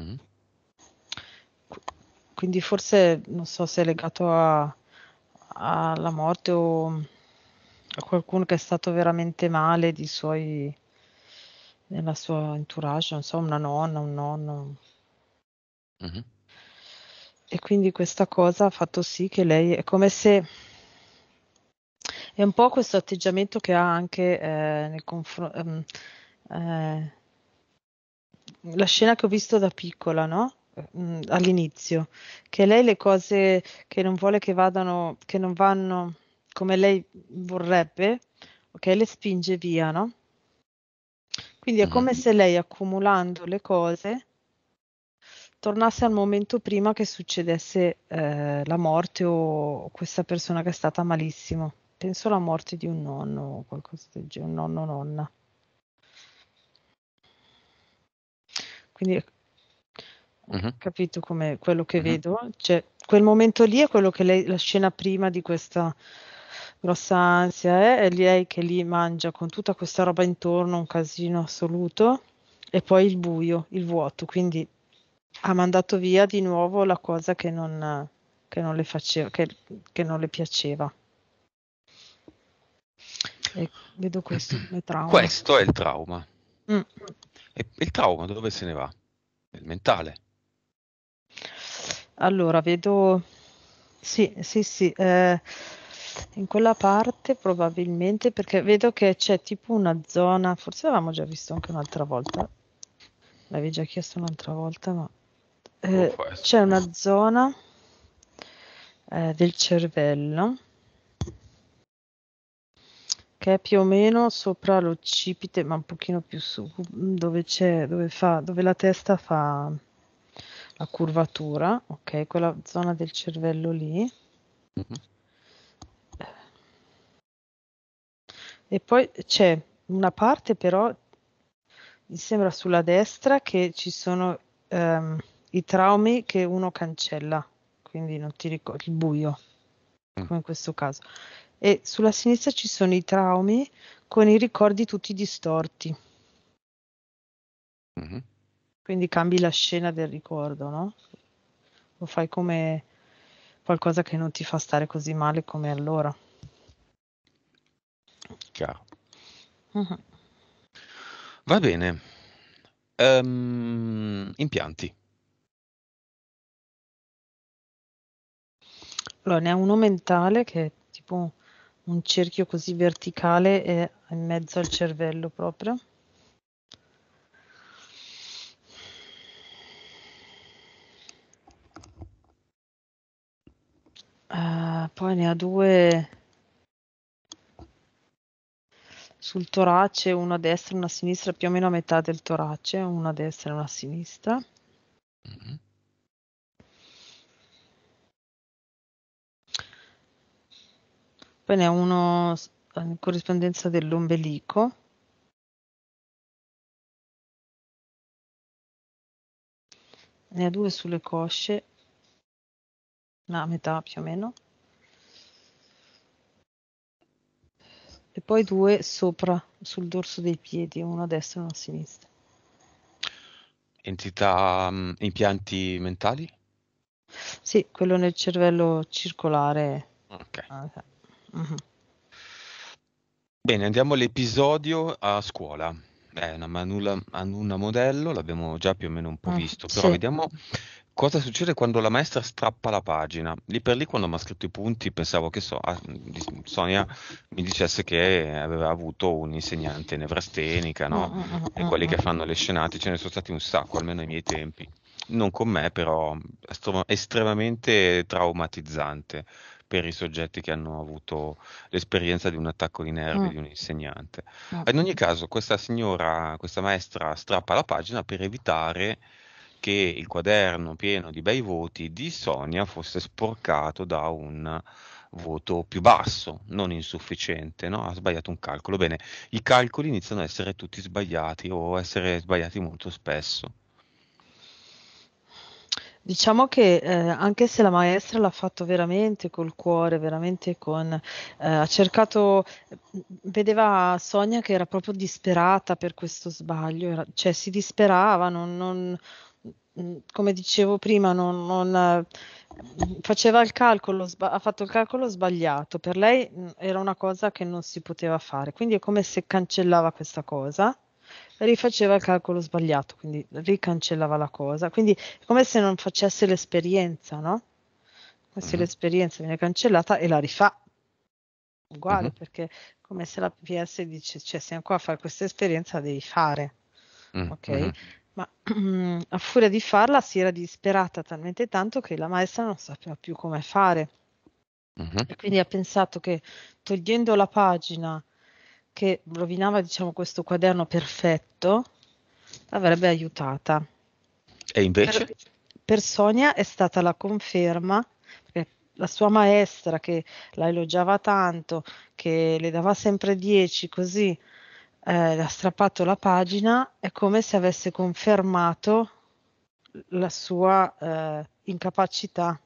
Mm. Quindi forse non so se è legato a, alla morte o a qualcuno che è stato veramente male di suoi nella sua entourage, non so, una nonna, un nonno. Mm-hmm e quindi questa cosa ha fatto sì che lei è come se è un po' questo atteggiamento che ha anche eh, nel confronto ehm, eh, la scena che ho visto da piccola no? Mm, all'inizio che lei le cose che non vuole che vadano che non vanno come lei vorrebbe ok le spinge via no? quindi è come mm-hmm. se lei accumulando le cose tornasse al momento prima che succedesse eh, la morte o questa persona che è stata malissimo. Penso alla morte di un nonno o qualcosa del genere, un nonno nonna. Quindi uh-huh. Mm-hmm. ho capito come quello che uh-huh. vedo, cioè quel momento lì è quello che lei, la scena prima di questa grossa ansia eh? è lei che lì mangia con tutta questa roba intorno, un casino assoluto, e poi il buio, il vuoto, quindi ha mandato via di nuovo la cosa che non, che non le, faceva, che, che non le piaceva. E vedo questo come trauma. Questo è il trauma. Mm. E il trauma dove se ne va? Il mentale. Allora, vedo... Sì, sì, sì. Eh, in quella parte probabilmente perché vedo che c'è tipo una zona, forse l'avevamo già visto anche un'altra volta. L'avevi già chiesto un'altra volta, ma eh, c'è una zona eh, del cervello che è più o meno sopra l'occipite, ma un pochino più su, dove, dove, fa, dove la testa fa la curvatura, ok? Quella zona del cervello lì. Mm-hmm. E poi c'è una parte però, mi sembra sulla destra, che ci sono... Um, i traumi che uno cancella, quindi non ti ricordi il buio, mm. come in questo caso. E sulla sinistra ci sono i traumi con i ricordi tutti distorti. Mm-hmm. Quindi cambi la scena del ricordo, no? Lo fai come qualcosa che non ti fa stare così male come allora. Ciao. Mm-hmm. Va bene. Um, impianti. Allora, ne ha uno mentale che è tipo un cerchio così verticale e in mezzo al cervello proprio. Uh, poi ne ha due sul torace, uno a destra e uno a sinistra, più o meno a metà del torace, uno a destra e uno a sinistra. Mm-hmm. Poi ne ha uno in corrispondenza dell'ombelico. Ne ha due sulle cosce, una metà più o meno. E poi due sopra, sul dorso dei piedi, uno a destra e uno a sinistra. Entità, mh, mm, impianti mentali? Sì, quello nel cervello circolare. Ok. Ah, ah. Mm-hmm. Bene, andiamo all'episodio a scuola. È una manula, Anuna modello, l'abbiamo già più o meno un po' mm, visto, però sì. vediamo cosa succede quando la maestra strappa la pagina. Lì per lì, quando mi ha scritto i punti, pensavo che so, ah, Sonia mi dicesse che aveva avuto un'insegnante nevrastenica, no? Mm, mm, mm e quelli mm, che mm. fanno le scenate, ce ne sono stati un sacco, almeno ai miei tempi. Non con me, però estremamente traumatizzante per i soggetti che hanno avuto l'esperienza di un attacco di nervi mm. di un insegnante. Mm. In ogni caso, questa signora, questa maestra strappa la pagina per evitare che il quaderno pieno di bei voti di Sonia fosse sporcato da un voto più basso, non insufficiente, no? ha sbagliato un calcolo. Bene, i calcoli iniziano a essere tutti sbagliati o a essere sbagliati molto spesso. Diciamo che eh, anche se la maestra l'ha fatto veramente col cuore, veramente con... Eh, ha cercato, vedeva Sonia che era proprio disperata per questo sbaglio, era, cioè si disperava, non, non mm, come dicevo prima, non, non eh, faceva il calcolo, ha fatto il calcolo sbagliato. Per lei mm, era una cosa che non si poteva fare. Quindi è come se cancellava questa cosa rifaceva il calcolo sbagliato, quindi ricancellava la cosa. Quindi è come se non facesse l'esperienza, no? Come se mm-hmm. l'esperienza viene cancellata e la rifà. Uguale, mm-hmm. perché come se la PS dice, cioè siamo qua a fare questa esperienza, devi fare. Mm, mm-hmm. Ok? Ma a furia di farla si era disperata talmente tanto che la maestra non sapeva più come fare. Mm-hmm. E quindi ha pensato che togliendo la pagina che rovinava diciamo, questo quaderno perfetto, l'avrebbe aiutata. E invece? Per, per Sonia è stata la conferma, perché la sua maestra che la elogiava tanto, che le dava sempre 10 così, eh, le ha strappato la pagina, è come se avesse confermato la sua eh, incapacità.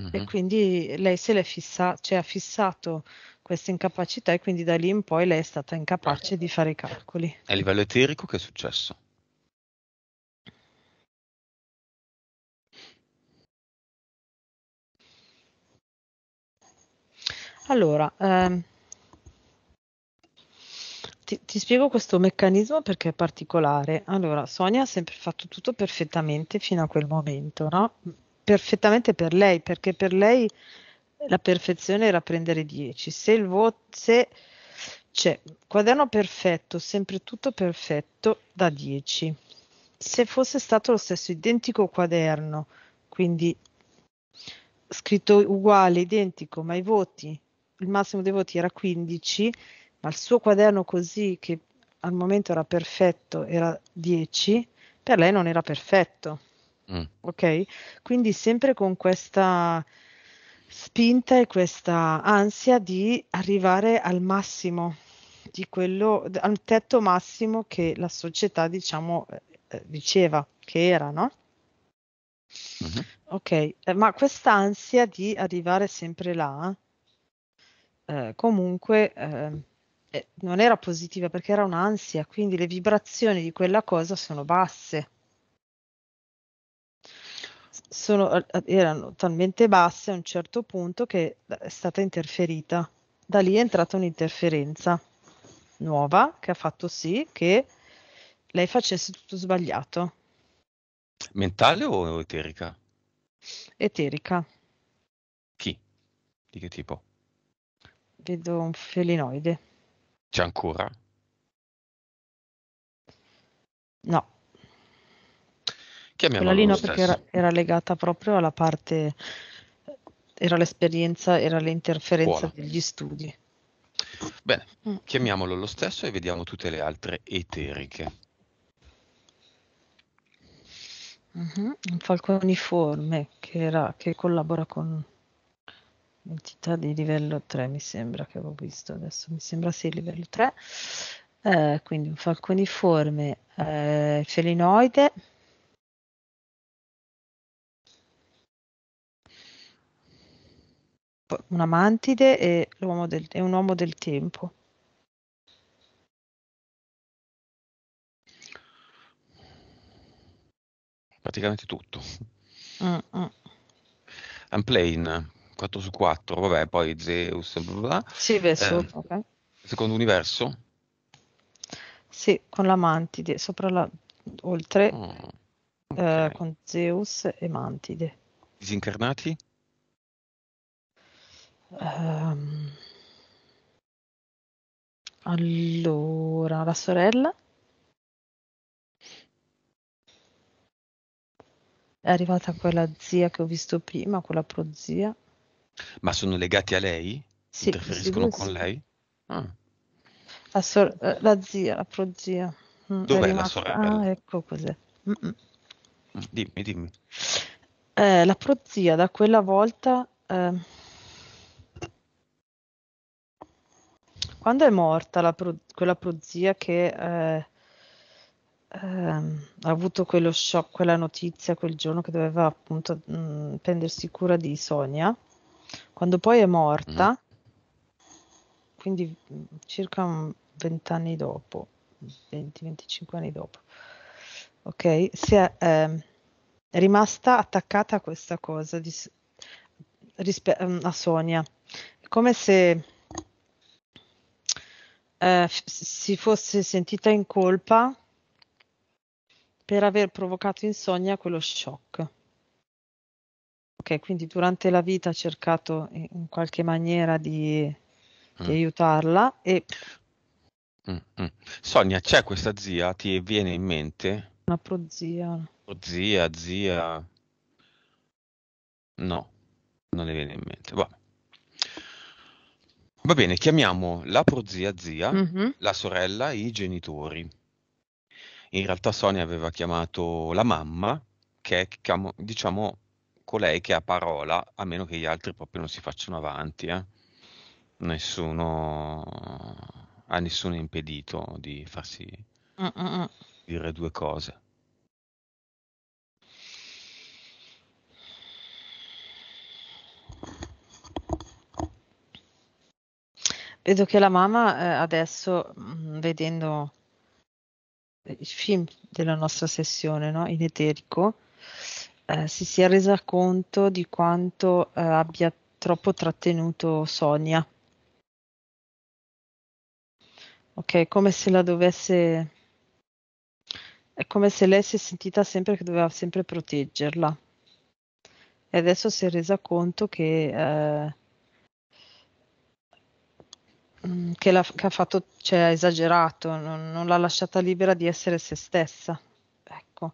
Mm-hmm. E quindi lei se l'è fissata cioè, ha fissato questa incapacità e quindi da lì in poi lei è stata incapace di fare i calcoli. A livello eterico che è successo? Allora, ehm, ti, ti, spiego questo meccanismo perché è particolare. Allora, Sonia ha sempre fatto tutto perfettamente fino a quel momento, no? Perfettamente per lei, perché per lei la perfezione era prendere 10. Se il voto, se c'è cioè, quaderno perfetto, sempre tutto perfetto, da 10. Se fosse stato lo stesso identico quaderno, quindi scritto uguale, identico, ma i voti, il massimo dei voti era 15, ma il suo quaderno così che al momento era perfetto era 10, per lei non era perfetto. Mm. Ok? Quindi sempre con questa spinta e questa ansia di arrivare al massimo di quello, al tetto massimo che la società, diciamo, eh, eh, diceva che era, no? Mm-hmm. Ok, eh, ma questa ansia di arrivare sempre là, eh, comunque, non era positiva perché era un'ansia, quindi le vibrazioni di quella cosa sono basse sono, eh, eh, erano talmente basse a un certo punto che eh, è stata interferita. Da lì è entrata un'interferenza nuova che ha fatto sì che lei facesse tutto sbagliato. Mentale o eterica? Eterica. Chi? Di che tipo? Vedo un felinoide. C'è ancora? No. Chiamiamola Quella lì no, perché era, era, legata proprio alla parte, era l'esperienza, era l'interferenza Buono. degli studi. Bene, mm. chiamiamolo lo stesso e vediamo tutte le altre eteriche. Mm-hmm. Un falco uniforme che, era, che collabora con entità di livello 3 mi sembra che avevo visto adesso mi sembra sì livello 3 eh, quindi un falco uniforme eh, felinoide una mantide e, del, e un uomo del tempo. Praticamente tutto. Mm-mm. Unplane 4 su 4, vabbè, poi Zeus, bla bla. Sì, beh, eh, okay. Secondo universo? Sì, con la mantide, sopra la... oltre, oh, eh, okay. eh, con Zeus e mantide. Disincarnati? Um, allora, la sorella è arrivata quella zia che ho visto prima, quella prozia. Ma sono legati a lei? Sì, Interferiscono con lei? Ah. La, so- eh, la, zia, la prozia. Mm, Dov'è la sorella? Ah, ecco cos'è. Mm-mm. Mm, dimmi, dimmi. Eh, la prozia da quella volta eh, Quando è morta pro- quella prozia che eh, ehm, ha avuto quello shock, quella notizia quel giorno che doveva appunto mh, mm, prendersi cura di Sonia, quando poi è morta, mm-hmm. mm. quindi circa 20 anni dopo, 20-25 anni dopo, ok, si è, eh, è rimasta attaccata a questa cosa di, rispe- mm, a Sonia, come se eh, si fosse sentita in colpa per aver provocato insonnia quello shock. Ok, quindi durante la vita ha cercato in qualche maniera di, mm. aiutarla e... Mm-hmm. Sonia, c'è questa zia, ti viene in mente? Una prozia. Prozia, oh, zia... No, non le viene in mente. Vabbè. Va bene, chiamiamo la prozia zia, mm-hmm. la sorella, i genitori. In realtà Sonia aveva chiamato la mamma, che è diciamo colei che ha parola, a meno che gli altri proprio non si facciano avanti. Eh. Nessuno a nessuno è impedito di farsi Mm-mm. dire due cose. Vedo che la mamma eh, adesso, mh, mm, vedendo il film della nostra sessione no? in eterico, eh, si sia resa conto di quanto eh, abbia troppo trattenuto Sonia. Ok, come se la dovesse... È come se lei si è sentita sempre che doveva sempre proteggerla. E adesso si è resa conto che eh, Mm, che, la, che, ha fatto, cioè ha esagerato, non, non l'ha lasciata libera di essere se stessa. Ecco.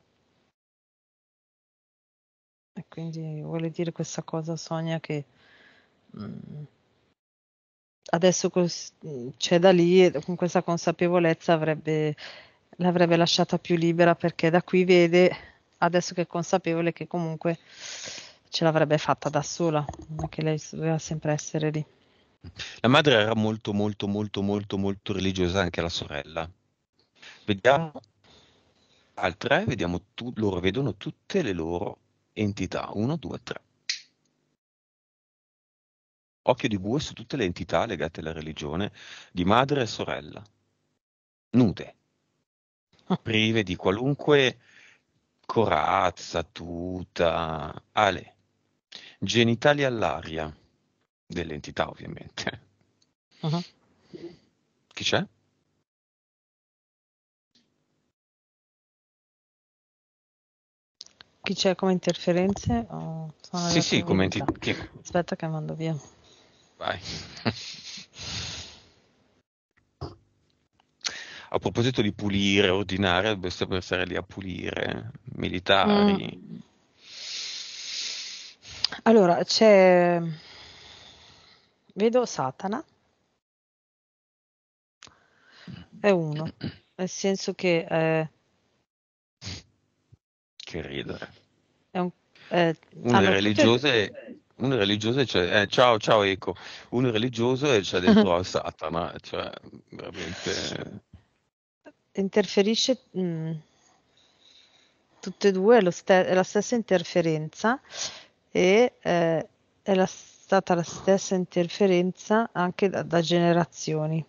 E quindi vuole dire questa cosa Sonia che mh, mm, adesso cos- c'è da lì e con questa consapevolezza avrebbe, l'avrebbe lasciata più libera perché da qui vede adesso che è consapevole che comunque ce l'avrebbe fatta da sola, non è che lei doveva sempre essere lì. La madre era molto, molto, molto, molto, molto religiosa, anche la sorella. Vediamo altre, vediamo tu, loro vedono tutte le loro entità, 1, 2, 3. Occhio di bue su tutte le entità legate alla religione di madre e sorella, nude, ah. prive di qualunque corazza, tuta, ale, genitali all'aria dell'entità ovviamente. Uh-huh. Chi c'è? Chi c'è come interferenze? Oh, sì, sì, come entità. Che... Aspetta che mando via. Vai. a proposito di pulire, ordinare, dovreste pensare lì a pulire, militari. Mm. Allora, c'è Vedo Satana. È uno, nel senso che... Eh, che ridere. È un, eh, una allora, religiose... Uno religioso cioè, eh, ciao ciao Eco, un religioso e c'è dentro a Satana, cioè veramente... Interferisce mm, tutte e due, è, ste- è, la stessa interferenza e eh, è la stessa stata la stessa interferenza anche da, da generazioni.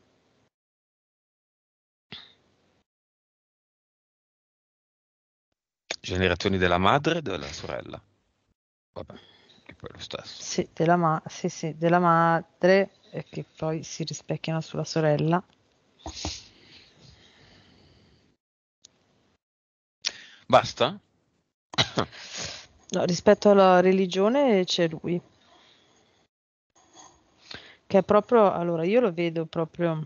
Generazioni della madre e della sorella? Vabbè, che poi è lo stesso. Sì, della, ma- sì, sì, della madre e che poi si rispecchiano sulla sorella. Basta? No, rispetto alla religione c'è lui che è proprio, allora io lo vedo proprio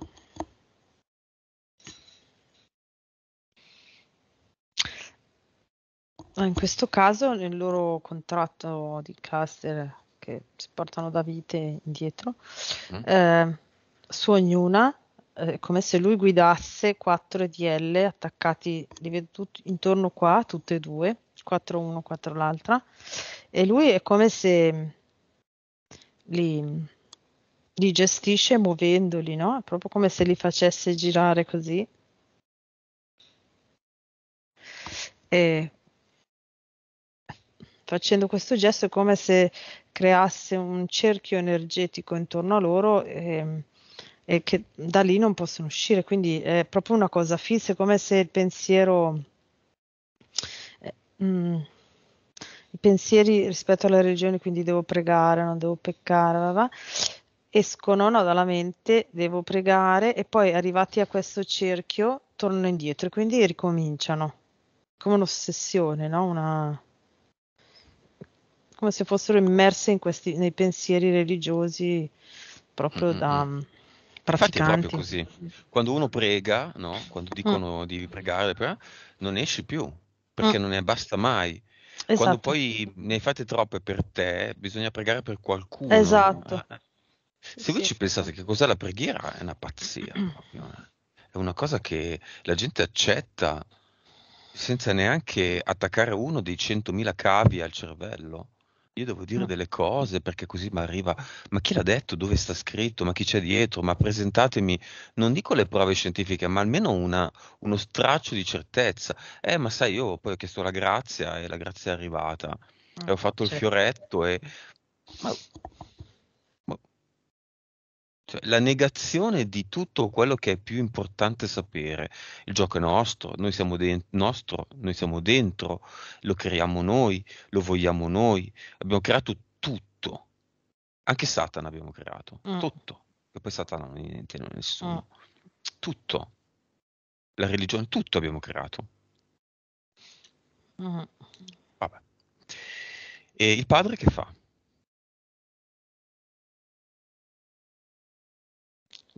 ah, in questo caso nel loro contratto di cluster che si portano da vite indietro mm. eh, su ognuna eh, è come se lui guidasse 4 DL attaccati li vedo tut- intorno qua tutte e due 4 uno 4 l'altra e lui è come se li li gestisce muovendoli, no? È proprio come se li facesse girare così. E facendo questo gesto è come se creasse un cerchio energetico intorno a loro e, ehm, e che da lì non possono uscire, quindi è proprio una cosa fissa, è come se il pensiero... Eh, mm, i pensieri rispetto alla religione, quindi devo pregare, non devo peccare, va, va, escono no, dalla mente, devo pregare e poi arrivati a questo cerchio tornano indietro e quindi ricominciano. Come un'ossessione, no? Una... come se fossero immerse in questi, nei pensieri religiosi proprio mm-hmm. da... Mm. Mm, Infatti è proprio così. Quando uno prega, no? quando dicono mm. di pregare, però, non esci più, perché mm. non ne basta mai. Esatto. Quando poi ne fate troppe per te, bisogna pregare per qualcuno. Esatto. Eh, eh. Se voi ci pensate che cos'è la preghiera, è una pazzia. Eh. è una cosa che la gente accetta senza neanche attaccare uno dei centomila cavi al cervello. Io devo dire no. Mm. delle cose perché così mi arriva, ma chi l'ha detto, dove sta scritto, ma chi c'è dietro, ma presentatemi, non dico le prove scientifiche, ma almeno una, uno straccio di certezza. Eh, ma sai, io poi ho chiesto la grazia e la grazia è arrivata, ah, e ho ah, fatto certo. il fioretto e... Ma cioè, la negazione di tutto quello che è più importante sapere. Il gioco è nostro, noi siamo, de- nostro, noi siamo dentro, lo creiamo noi, lo vogliamo noi, abbiamo creato tutto. Anche Satana abbiamo creato, mm. tutto. E poi Satana non è niente, non è nessuno. Mm. Tutto. La religione, tutto abbiamo creato. Mm. Vabbè. E il padre che fa?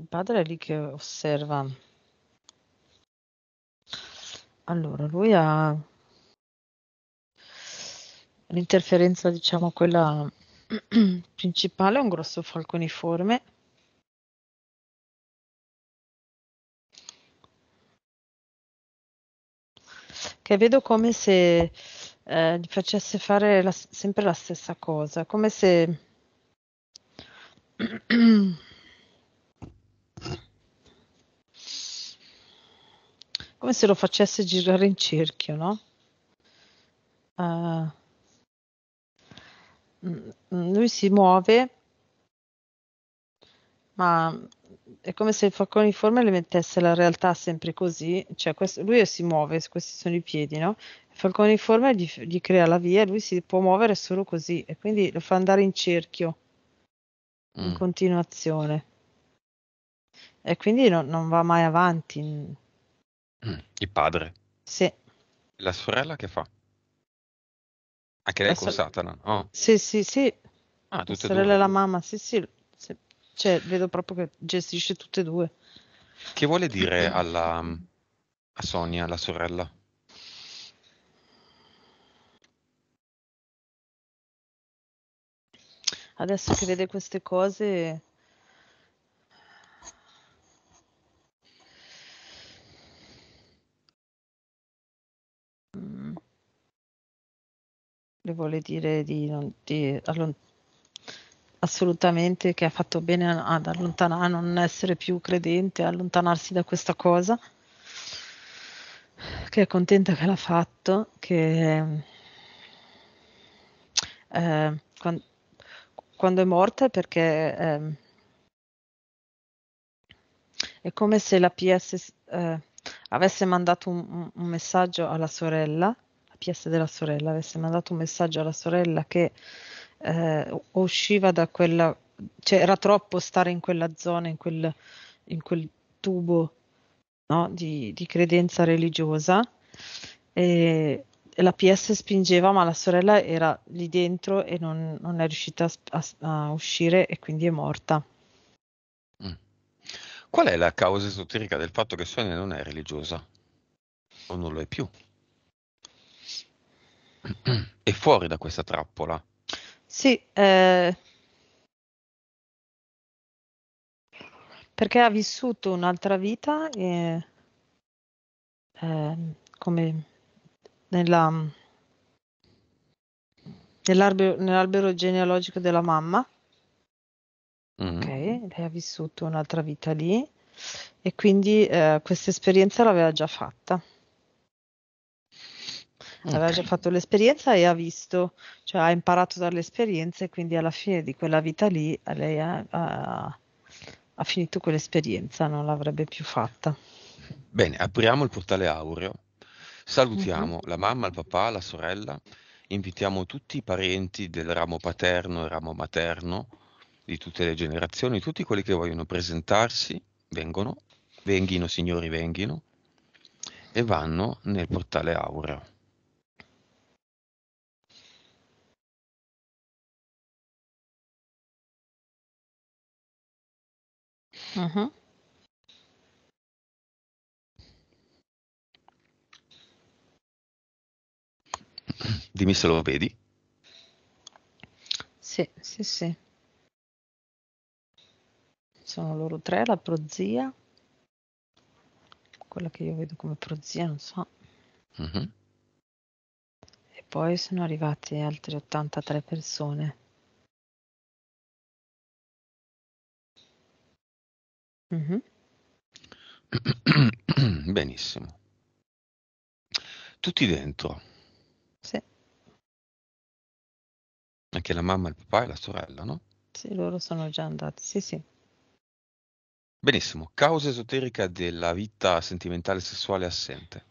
Il padre è lì che osserva. Allora, lui ha l'interferenza, diciamo, quella principale, è un grosso falconiforme. Che vedo come se eh, gli facesse fare la, sempre la stessa cosa, come se come se lo facesse girare in cerchio, no? Uh, lui si muove, ma è come se il falcone uniforme le mettesse la realtà sempre così, cioè questo, lui si muove, questi sono i piedi, no? Il falcone uniforme gli, gli crea la via, lui si può muovere solo così e quindi lo fa andare in cerchio mm. in continuazione e quindi no, non va mai avanti Mm, il padre. Sì. La sorella che fa? Anche lei la con so- Satana? Oh. Sì, sì, sì. Ah, la sorella e la mamma, sì, sì, sì. Cioè, vedo proprio che gestisce tutte e due. Che vuole dire alla, a Sonia, la sorella? Adesso che vede queste cose le vuole dire di, di allon- assolutamente che ha fatto bene ad allontanare, a non essere più credente, a allontanarsi da questa cosa, che è contenta che l'ha fatto, che eh, quando, quando, è morta è perché eh, è come se la PS eh, avesse mandato un, un messaggio alla sorella PS della sorella, avesse mandato un messaggio alla sorella che eh, usciva da quella, cioè era troppo stare in quella zona, in quel, in quel tubo no? di, di, credenza religiosa. E, e, la PS spingeva, ma la sorella era lì dentro e non, non è riuscita a, a, uscire e quindi è morta. Mm. Qual è la causa esoterica del fatto che Sonia non è religiosa? O non lo è più? è fuori da questa trappola. Sì, eh, perché ha vissuto un'altra vita e, eh, come nella, nell'albero, nell'albero, genealogico della mamma. Mm-hmm. Ok, lei ha vissuto un'altra vita lì e quindi eh, questa esperienza l'aveva già fatta aveva già fatto l'esperienza e ha visto, cioè ha imparato dalle esperienze, quindi alla fine di quella vita lì lei ha, ha, ha finito quell'esperienza, non l'avrebbe più fatta. Bene, apriamo il portale aureo, salutiamo mm-hmm. la mamma, il papà, la sorella, invitiamo tutti i parenti del ramo paterno e ramo materno di tutte le generazioni, tutti quelli che vogliono presentarsi, vengono, venghino signori, venghino, e vanno nel portale aureo. Mh-mh. Dimmi se lo vedi. Sì, sì, sì. Sono loro tre, la prozia quella che io vedo come prozia, non so. Mh-mh. E poi sono arrivate altre 83 persone. Mh-mh. Benissimo. Tutti dentro. Sì. Anche la mamma, il papà e la sorella, no? Sì, loro sono già andati. Sì, sì. Benissimo, causa esoterica della vita sentimentale e sessuale assente.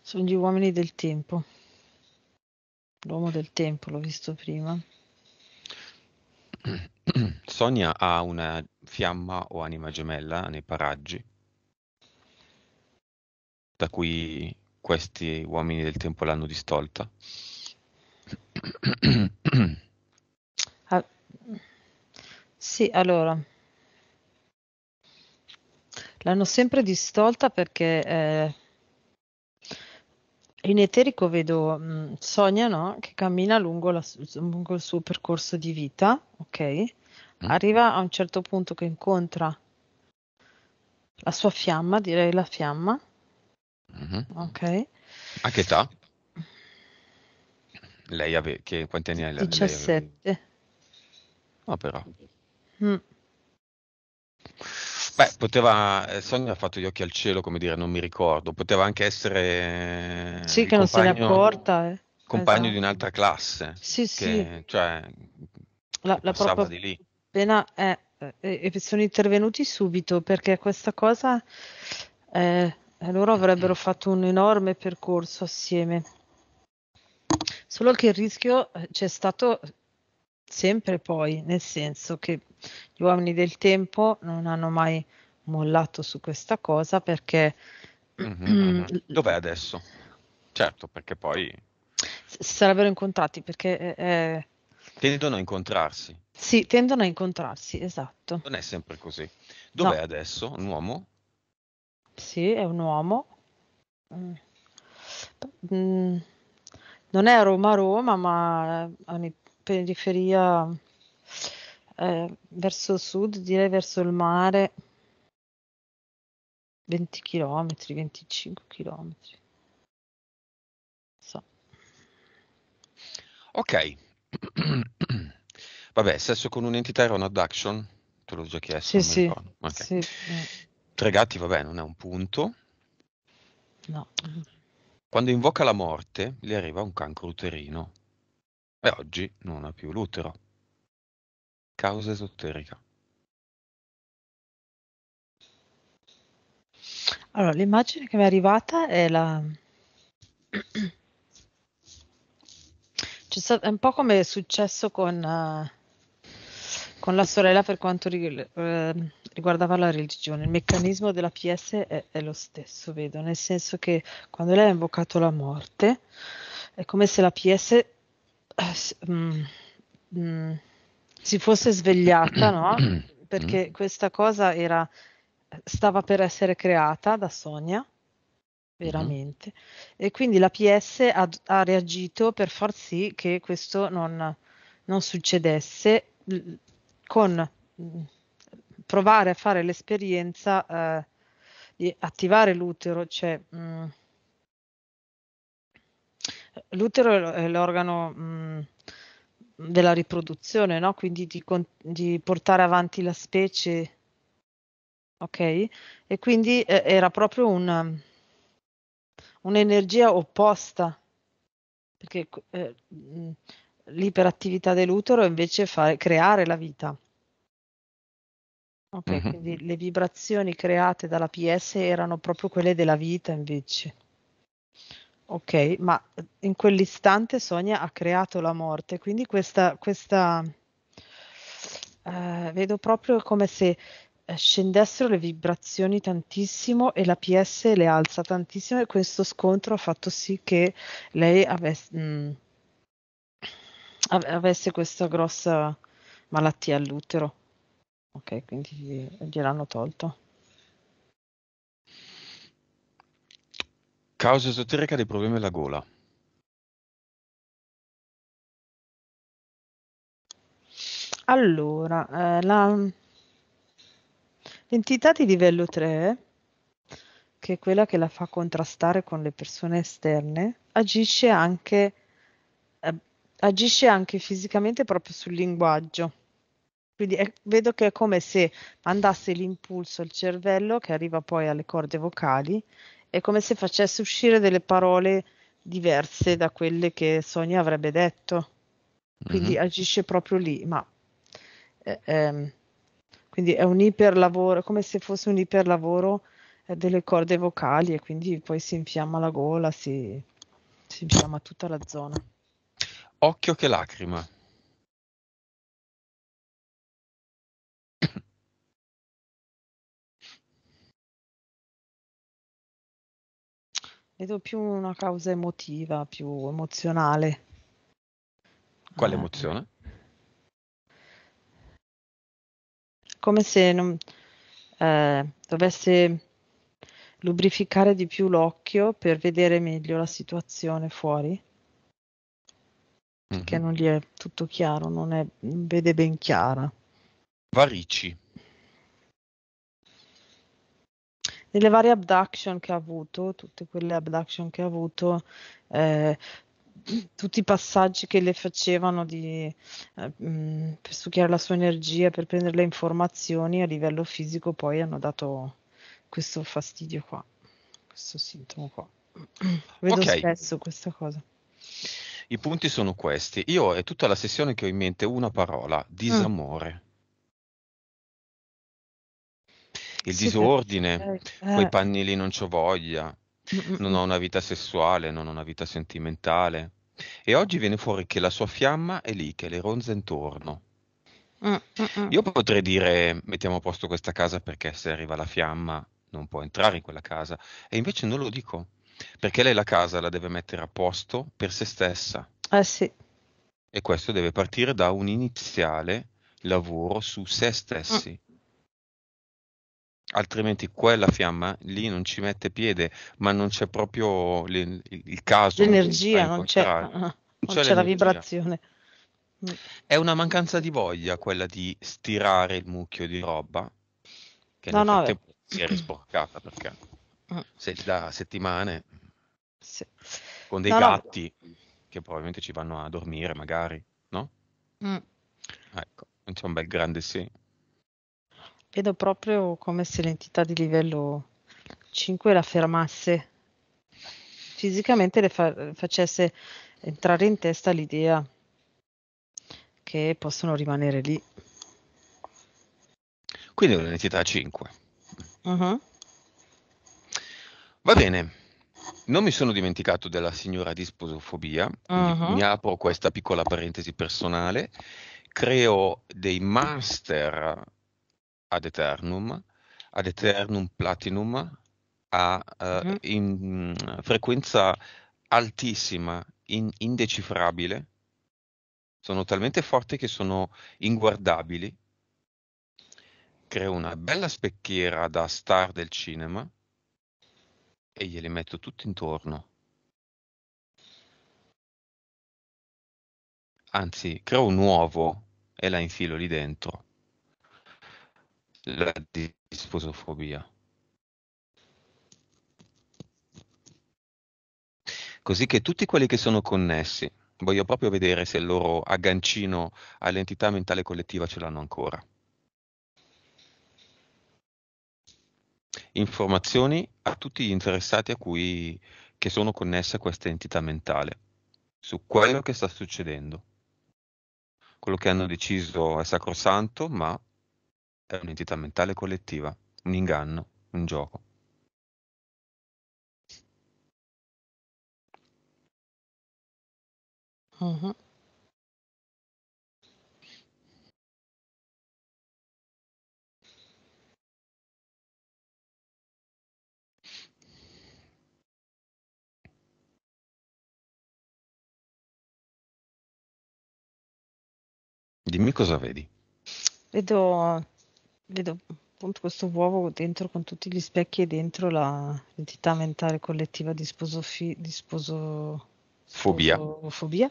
Sono gli uomini del tempo. L'uomo del tempo, l'ho visto prima. Sonia ha una fiamma o anima gemella nei paraggi, da cui questi uomini del tempo l'hanno distolta. sì, allora. L'hanno sempre distolta perché eh, in eterico vedo mh, mm, Sonia no? che cammina lungo, la, lungo, il suo percorso di vita, ok? Mm. Arriva a un certo punto che incontra la sua fiamma, direi la fiamma, mm-hmm. ok? A che età? Lei aveva che, quanti anni aveva? 17. Lei ave... Ah, però. Mm. Beh, poteva. Eh, Sonia ha fatto gli occhi al cielo, come dire, non mi ricordo. Poteva anche essere. Eh, sì, che non se ne accorta. Eh. Compagno esatto. di un'altra classe. Sì, che, sì. Cioè, la, la propria di lì. pena è. Eh, e sono intervenuti subito perché questa cosa eh, loro avrebbero fatto un enorme percorso assieme. Solo che il rischio c'è stato Sempre poi, nel senso che gli uomini del tempo non hanno mai mollato su questa cosa perché... Mm-hmm, mm Dov'è adesso? Certo, perché poi... si sarebbero incontrati perché... Eh, eh, tendono a incontrarsi. Sì, tendono a incontrarsi, esatto. Non è sempre così. Dov'è no. adesso? Un uomo? Sì, è un uomo. Mm. Mm. Non è a Roma Roma, ma eh, a, a, periferia eh, verso sud, direi verso il mare, 20 km, 25 km. So. Ok. Vabbè, sesso con un'entità era un'adduction, te l'ho già chiesto. Sì, sì. Okay. sì. Tre gatti, vabbè, non è un punto. No. Quando invoca la morte, gli arriva un cancro uterino e oggi non ha più l'utero. Causa esoterica. Allora, l'immagine che mi è arrivata è la... È un po' come è successo con, uh, con la sorella per quanto rig uh, eh, riguardava la religione. Il meccanismo della PS è, è, lo stesso, vedo, nel senso che quando lei ha invocato la morte, è come se la PS eh, mm, mm, si fosse svegliata, no? Mm. Perché questa cosa era, stava per essere creata da Sonia, veramente. E quindi la PS ha, ha reagito per far sì che questo non, non succedesse con provare a fare l'esperienza eh, di attivare l'utero, cioè mh, l'utero è l'organo mh, mm, della riproduzione, no? quindi di, di, portare avanti la specie. Ok? E quindi eh, era proprio un, un'energia opposta, perché eh, mm, l'iperattività dell'utero invece fa creare la vita. Ok, mm-hmm. quindi le vibrazioni create dalla PS erano proprio quelle della vita invece. Ok, ma in quell'istante Sonia ha creato la morte, quindi questa, questa eh, vedo proprio come se eh, scendessero le vibrazioni tantissimo e la PS le alza tantissimo e questo scontro ha fatto sì che lei avesse, mm, mh, avesse questa grossa malattia all'utero. Ok, quindi gliel'hanno tolto. Causa esoterica dei problemi alla gola. Allora, ehm, la l'entità di livello 3, che è quella che la fa contrastare con le persone esterne, agisce anche, eh, agisce anche fisicamente proprio sul linguaggio. Quindi è, eh, vedo che è come se mandasse l'impulso al cervello che arriva poi alle corde vocali è come se facesse uscire delle parole diverse da quelle che Sonia avrebbe detto. Quindi mm-hmm. agisce proprio lì, ma eh, ehm, quindi è un iperlavoro, come se fosse un iperlavoro eh, delle corde vocali e quindi poi si infiamma la gola, si, si infiamma tutta la zona. Occhio che lacrima. Vedo più una causa emotiva, più emozionale. Quale ah. emozione? Come se non, eh, dovesse lubrificare di più l'occhio per vedere meglio la situazione fuori, mm-hmm. che mhm. non gli è tutto chiaro, non è, vede ben chiara. Varici. nelle varie abduction che ha avuto, tutte quelle abduction che ha avuto, eh, tutti i passaggi che le facevano di, eh, mh, mm, per succhiare la sua energia, per prendere le informazioni a livello fisico, poi hanno dato questo fastidio qua, questo sintomo qua. Vedo okay. spesso questa cosa. I punti sono questi. Io è tutta la sessione che ho in mente una parola, mm. disamore. Mm. il sì, disordine, eh, quei eh. panni lì non c'ho voglia, mm, mm, non mm. ho una vita sessuale, non ho una vita sentimentale. E oggi viene fuori che la sua fiamma è lì, che le ronza intorno. Io potrei dire mettiamo a posto questa casa perché se arriva la fiamma non può entrare in quella casa. E invece non lo dico, perché lei la casa la deve mettere a posto per se stessa. Ah sì. E questo deve partire da un iniziale lavoro su se stessi altrimenti quella fiamma lì non ci mette piede, ma non c'è proprio il, il caso. L'energia, non c'è, ah, ah, non c'è, c'è la vibrazione. Mm. È una mancanza di voglia quella di stirare il mucchio di roba, che no, nel no, eh. si è risborcata perché mm. se, da settimane sì. con dei no, gatti no. che probabilmente ci vanno a dormire magari, no? Mm. Ecco, c'è un bel grande sì. Vedo proprio come se l'entità di livello 5 la fermasse. Fisicamente le fa- facesse entrare in testa l'idea che possono rimanere lì. Quindi è un'entità 5. Uh-huh. Mm-hmm. Va bene. Non mi sono dimenticato della signora disposofobia, uh-huh. mi apro questa piccola parentesi personale, creo dei master ad eternum, ad eternum platinum, a uh, mm. in, frequenza altissima, in, indecifrabile. Sono talmente forti che sono inguardabili. Creo una bella specchiera da star del cinema e glieli metto tutti intorno. Anzi, creo un uovo e la infilo lì dentro la disposofobia. Così che tutti quelli che sono connessi, voglio proprio vedere se il loro aggancino all'entità mentale collettiva ce l'hanno ancora. Informazioni a tutti gli interessati a cui che sono connesse a questa entità mentale, su quello che sta succedendo. Quello che hanno deciso è sacrosanto, ma è un'entità mentale collettiva, un inganno, un gioco. Mh-mh. Dimmi cosa vedi. Vedo vedo appunto questo uovo dentro con tutti gli specchi e dentro la, l'entità mentale collettiva di, sposofi, di sposo, fobia, fobia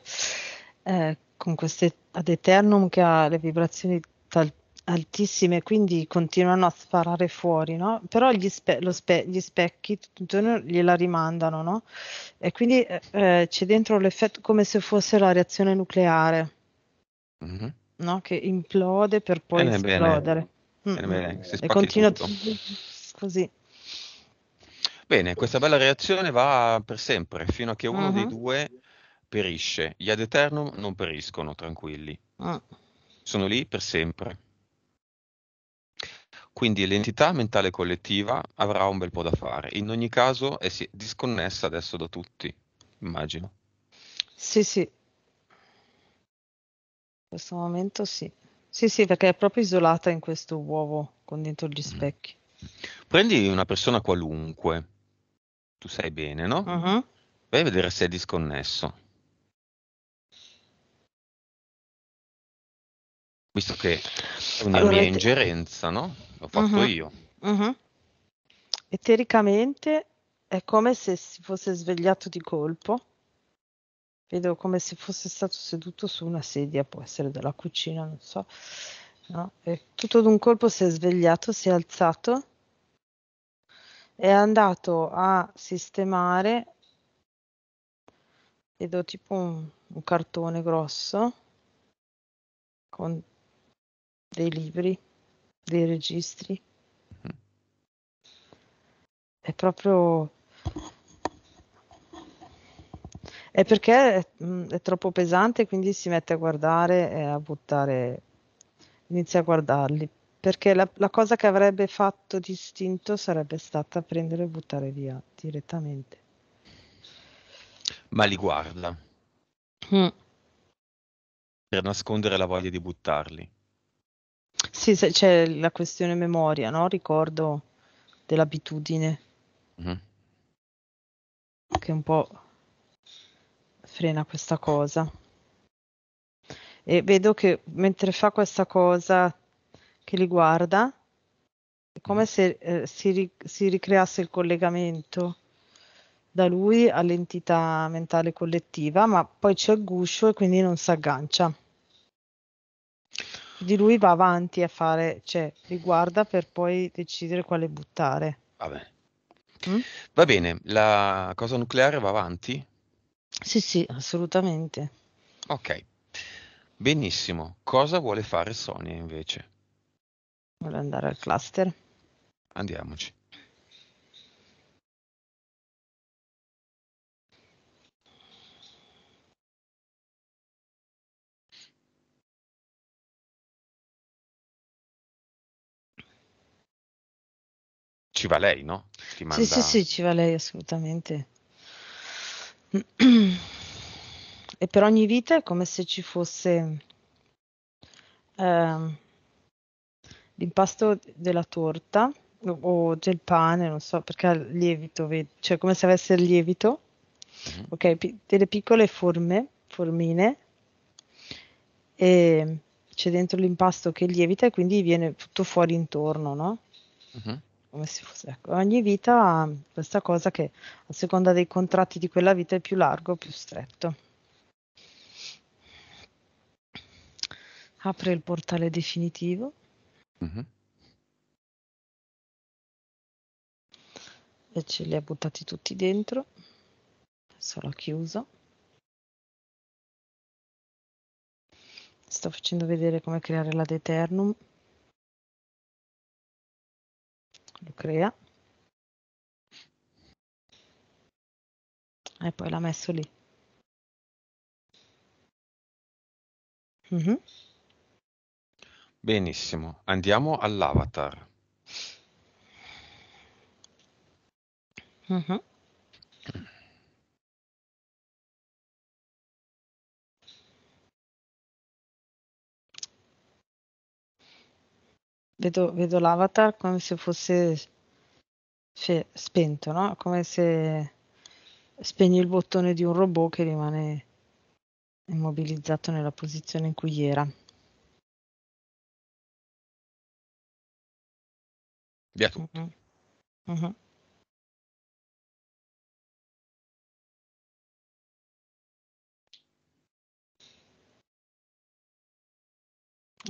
eh, con queste ad eternum che ha le vibrazioni tal, altissime, quindi continuano a sparare fuori, no? però gli, spe- spe- gli specchi tutto il giorno gliela rimandano no? e quindi eh, eh, c'è dentro l'effetto come se fosse la reazione nucleare. Mm-hmm. No? che implode per poi bene, esplodere. Bene. Mm-hmm. E continua tutto. così. Bene, questa bella reazione va per sempre, fino a che uno uh-huh. dei mm-hmm. due perisce. Gli ad eternum non periscono, tranquilli. Uh. Sono lì per sempre. Quindi l'entità mentale collettiva avrà un bel po' da fare. In ogni caso è disconnessa adesso da tutti, immagino. Sì, sì. In questo momento sì. Sì, sì, perché è proprio isolata in questo uovo con dentro gli mm. specchi. Prendi una persona qualunque, tu sai bene, no? Uh-huh. Vai a vedere se è disconnesso. Visto che è una allora, mia ingerenza, no? L'ho fatto uh-huh. io. Uh-huh. E è come se si fosse svegliato di colpo Vedo come se fosse stato seduto su una sedia, può essere dalla cucina, non so. No? E tutto d'un colpo si è svegliato, si è alzato, è andato a sistemare, vedo tipo un, un cartone grosso con dei libri, dei registri. Mm. È proprio è perché è, mm, è troppo pesante, quindi si mette a guardare e a buttare, inizia a guardarli. Perché la, la cosa che avrebbe fatto distinto sarebbe stata prendere e buttare via direttamente. Ma li guarda. Mm. Per nascondere la voglia di buttarli. Sì, c'è la questione memoria, no? Ricordo dell'abitudine. Mm-hmm. Che un po' frena questa cosa. E vedo che mentre fa questa cosa, che li guarda, è come se eh, si, ri- si ricreasse il collegamento da lui all'entità mentale collettiva, ma poi c'è il guscio e quindi non si aggancia. Di lui va avanti a fare, cioè riguarda per poi decidere quale buttare. Va bene. Mm? Va bene, la cosa nucleare va avanti? Sì, sì, assolutamente. Ok, Benissimo. Cosa vuole fare Sonia invece? Vuole andare al cluster. Andiamoci. Ci va lei, no? Ti manda... Sì, sì, sì, ci va lei assolutamente. e per ogni vita è come se ci fosse eh, l'impasto della torta o del pane, non so, perché ha lievito, cioè come se avesse il lievito, mm-hmm. ok, P- delle piccole forme, formine, e c'è dentro l'impasto che lievita e quindi viene tutto fuori intorno, no? Mm-hmm come si fosse, ecco, ogni vita ha questa cosa che a seconda dei contratti di quella vita è più largo o più stretto. Apre il portale definitivo. Uh-huh. E ce li ha buttati tutti dentro. Adesso l'ho chiuso. Sto facendo vedere come creare la Deternum. lo crea e poi l'ha messo lì. Mm-hmm. Benissimo, andiamo all'avatar. Mm-hmm. Vedo, vedo l'avatar come se fosse cioè, spento, no? Come se spegni il bottone di un robot che rimane immobilizzato nella posizione in cui era. Via tutto. Uh-huh. Uh-huh.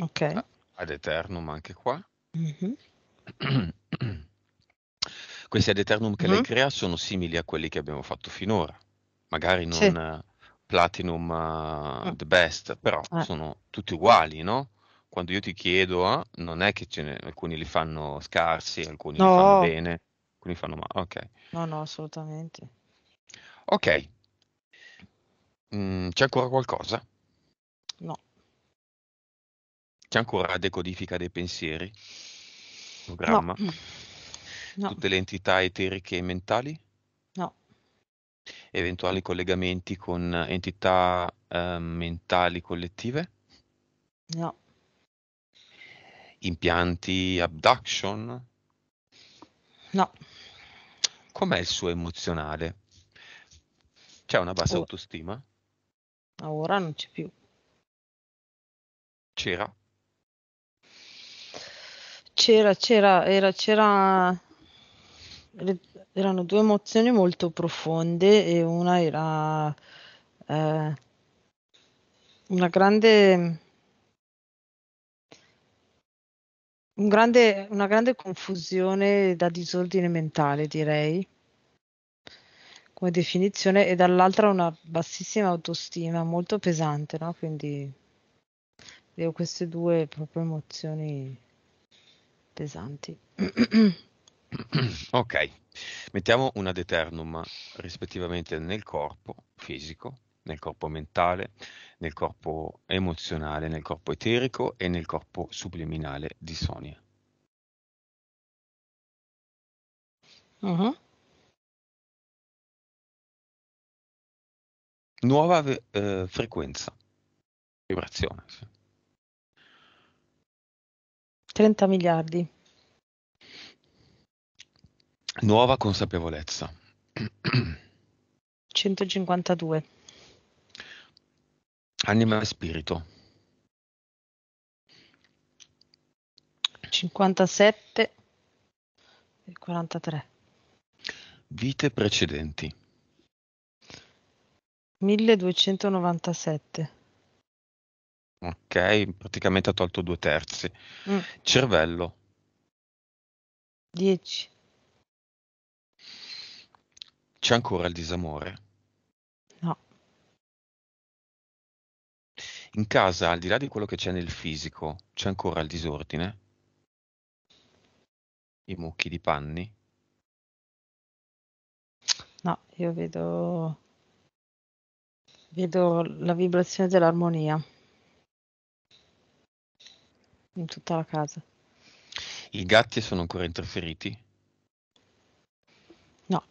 Ok. Ah ad eternum anche qua. Mm-hmm. Questi ad eternum che mm-hmm. lei mhm. crea sono simili a quelli che abbiamo fatto finora, magari non sì. Eh, platinum uh, the best, però eh. sono tutti uguali, no? Quando io ti chiedo, ah, non è che ne... alcuni li fanno scarsi, alcuni no. li fanno bene, alcuni fanno male. Ok. No, no, assolutamente. Ok. Mm, c'è ancora qualcosa? No. C'è ancora la decodifica dei pensieri? Programma? No. Mm. No. le entità eteriche e mentali? No. Eventuali collegamenti con eh, entità eh, mentali collettive? No. Impianti, abduction? No. Com'è il suo emozionale? C'è una bassa oh. autostima? Ora non c'è più. C'era? C'era, c'era, era, c'era, erano due emozioni molto profonde e una era eh, una grande, un grande, una grande confusione da disordine mentale, direi, come definizione, e dall'altra una bassissima autostima, molto pesante, no? Quindi vedevo queste due proprio emozioni pesanti. ok, mettiamo una deternum rispettivamente nel corpo fisico, nel corpo mentale, nel corpo emozionale, nel corpo eterico e nel corpo subliminale di Sonia. Uh-huh. Nuova eh, frequenza, vibrazione. Sì. 30 miliardi. Nuova consapevolezza. 152. Anima e spirito. 57 e 43. Vite precedenti. 1297. Ok, praticamente ha tolto due terzi. Mm. Cervello. 10. C'è ancora il disamore? No. In casa, al di là di quello che c'è nel fisico, c'è ancora il disordine? I mucchi di panni? No, io vedo, vedo la vibrazione dell'armonia in tutta la casa. I gatti sono ancora interferiti? No.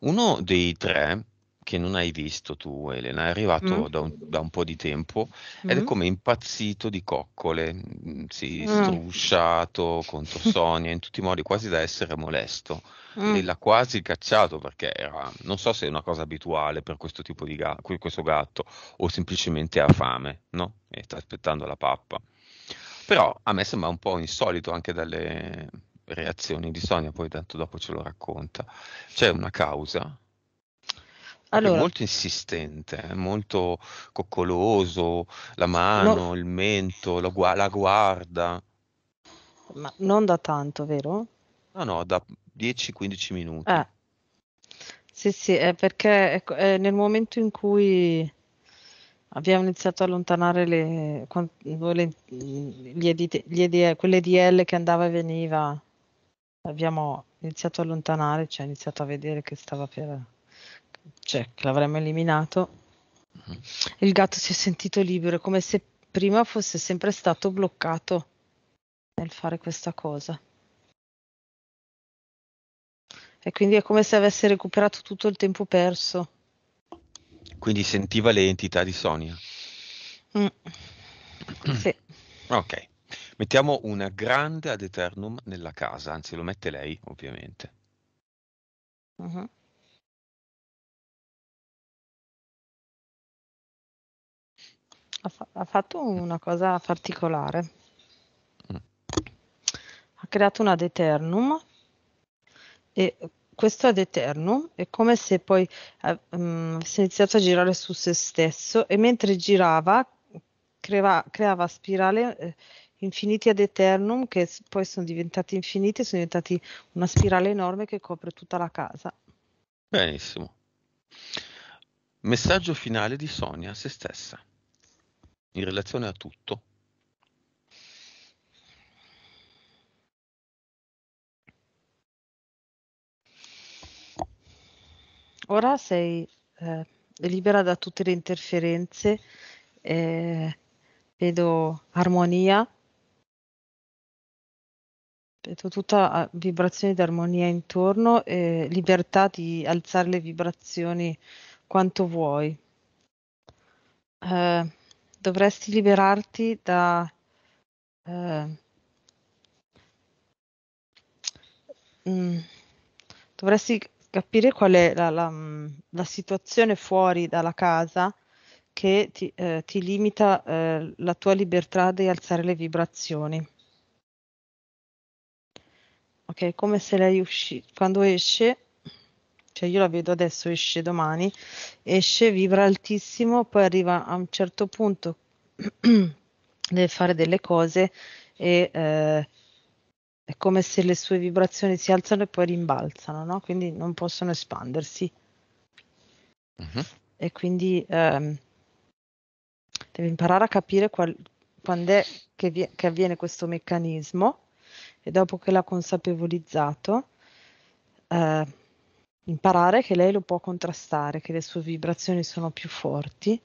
Uno dei tre che non hai visto tu, Elena, è arrivato mm. da, un, da, un, po' di tempo mm. ed è mm. come impazzito di coccole, mm, si mm. strusciato contro Sonia in tutti i modi, quasi da essere molesto. Mm. E l'ha quasi cacciato perché era, non so se è una cosa abituale per questo tipo di gatto, questo gatto o semplicemente ha fame, no? E sta aspettando la pappa. Però a me sembra un po' insolito anche dalle reazioni di Sonia, poi tanto dopo ce lo racconta. C'è una causa, allora, molto insistente, molto coccoloso, la mano, no, il mento, la, la, guarda. Ma non da tanto, vero? No, no, da 10-15 minuti. Eh. Sì, sì, è perché è, ecco, è nel momento in cui abbiamo iniziato a allontanare le, le, gli edite, gli edite, quelle DL che andava e veniva, abbiamo iniziato a allontanare, ci cioè iniziato a vedere che stava per, cioè che l'avremmo eliminato. Mm-hmm. Il gatto si è sentito libero, come se prima fosse sempre stato bloccato nel fare questa cosa. E quindi è come se avesse recuperato tutto il tempo perso. Quindi sentiva le entità di Sonia. Mm. mm. sì. Ok. Mettiamo una grande ad eternum nella casa, anzi lo mette lei ovviamente. Uh-huh. Ha, fa- ha, fatto una cosa particolare. Mm. Ha creato una ad eternum e questo ad eterno è come se poi eh, mm, si è iniziato a girare su se stesso e mentre girava creava, creava spirale eh, infiniti ad eternum che poi sono diventati infiniti sono diventati una spirale enorme che copre tutta la casa. Benissimo. Messaggio finale di Sonia a se stessa in relazione a tutto ora sei eh, libera da tutte le interferenze, eh, vedo armonia, vedo tutta ah, vibrazione di armonia intorno e libertà di alzare le vibrazioni quanto vuoi. Eh, dovresti liberarti da... Eh, mm, dovresti capire qual è la, la, mm, la situazione fuori dalla casa che ti, eh, ti limita eh, la tua libertà di alzare le vibrazioni. Ok, come se lei usci quando esce, cioè io la vedo adesso, esce domani, esce, vibra altissimo, poi arriva a un certo punto, deve fare delle cose e eh, è come se le sue vibrazioni si alzano e poi rimbalzano, no? quindi non possono espandersi. Uh-huh. E quindi ehm, devi imparare a capire quando è che, vi- che avviene questo meccanismo e dopo che l'ha consapevolizzato, eh, imparare che lei lo può contrastare, che le sue vibrazioni sono più forti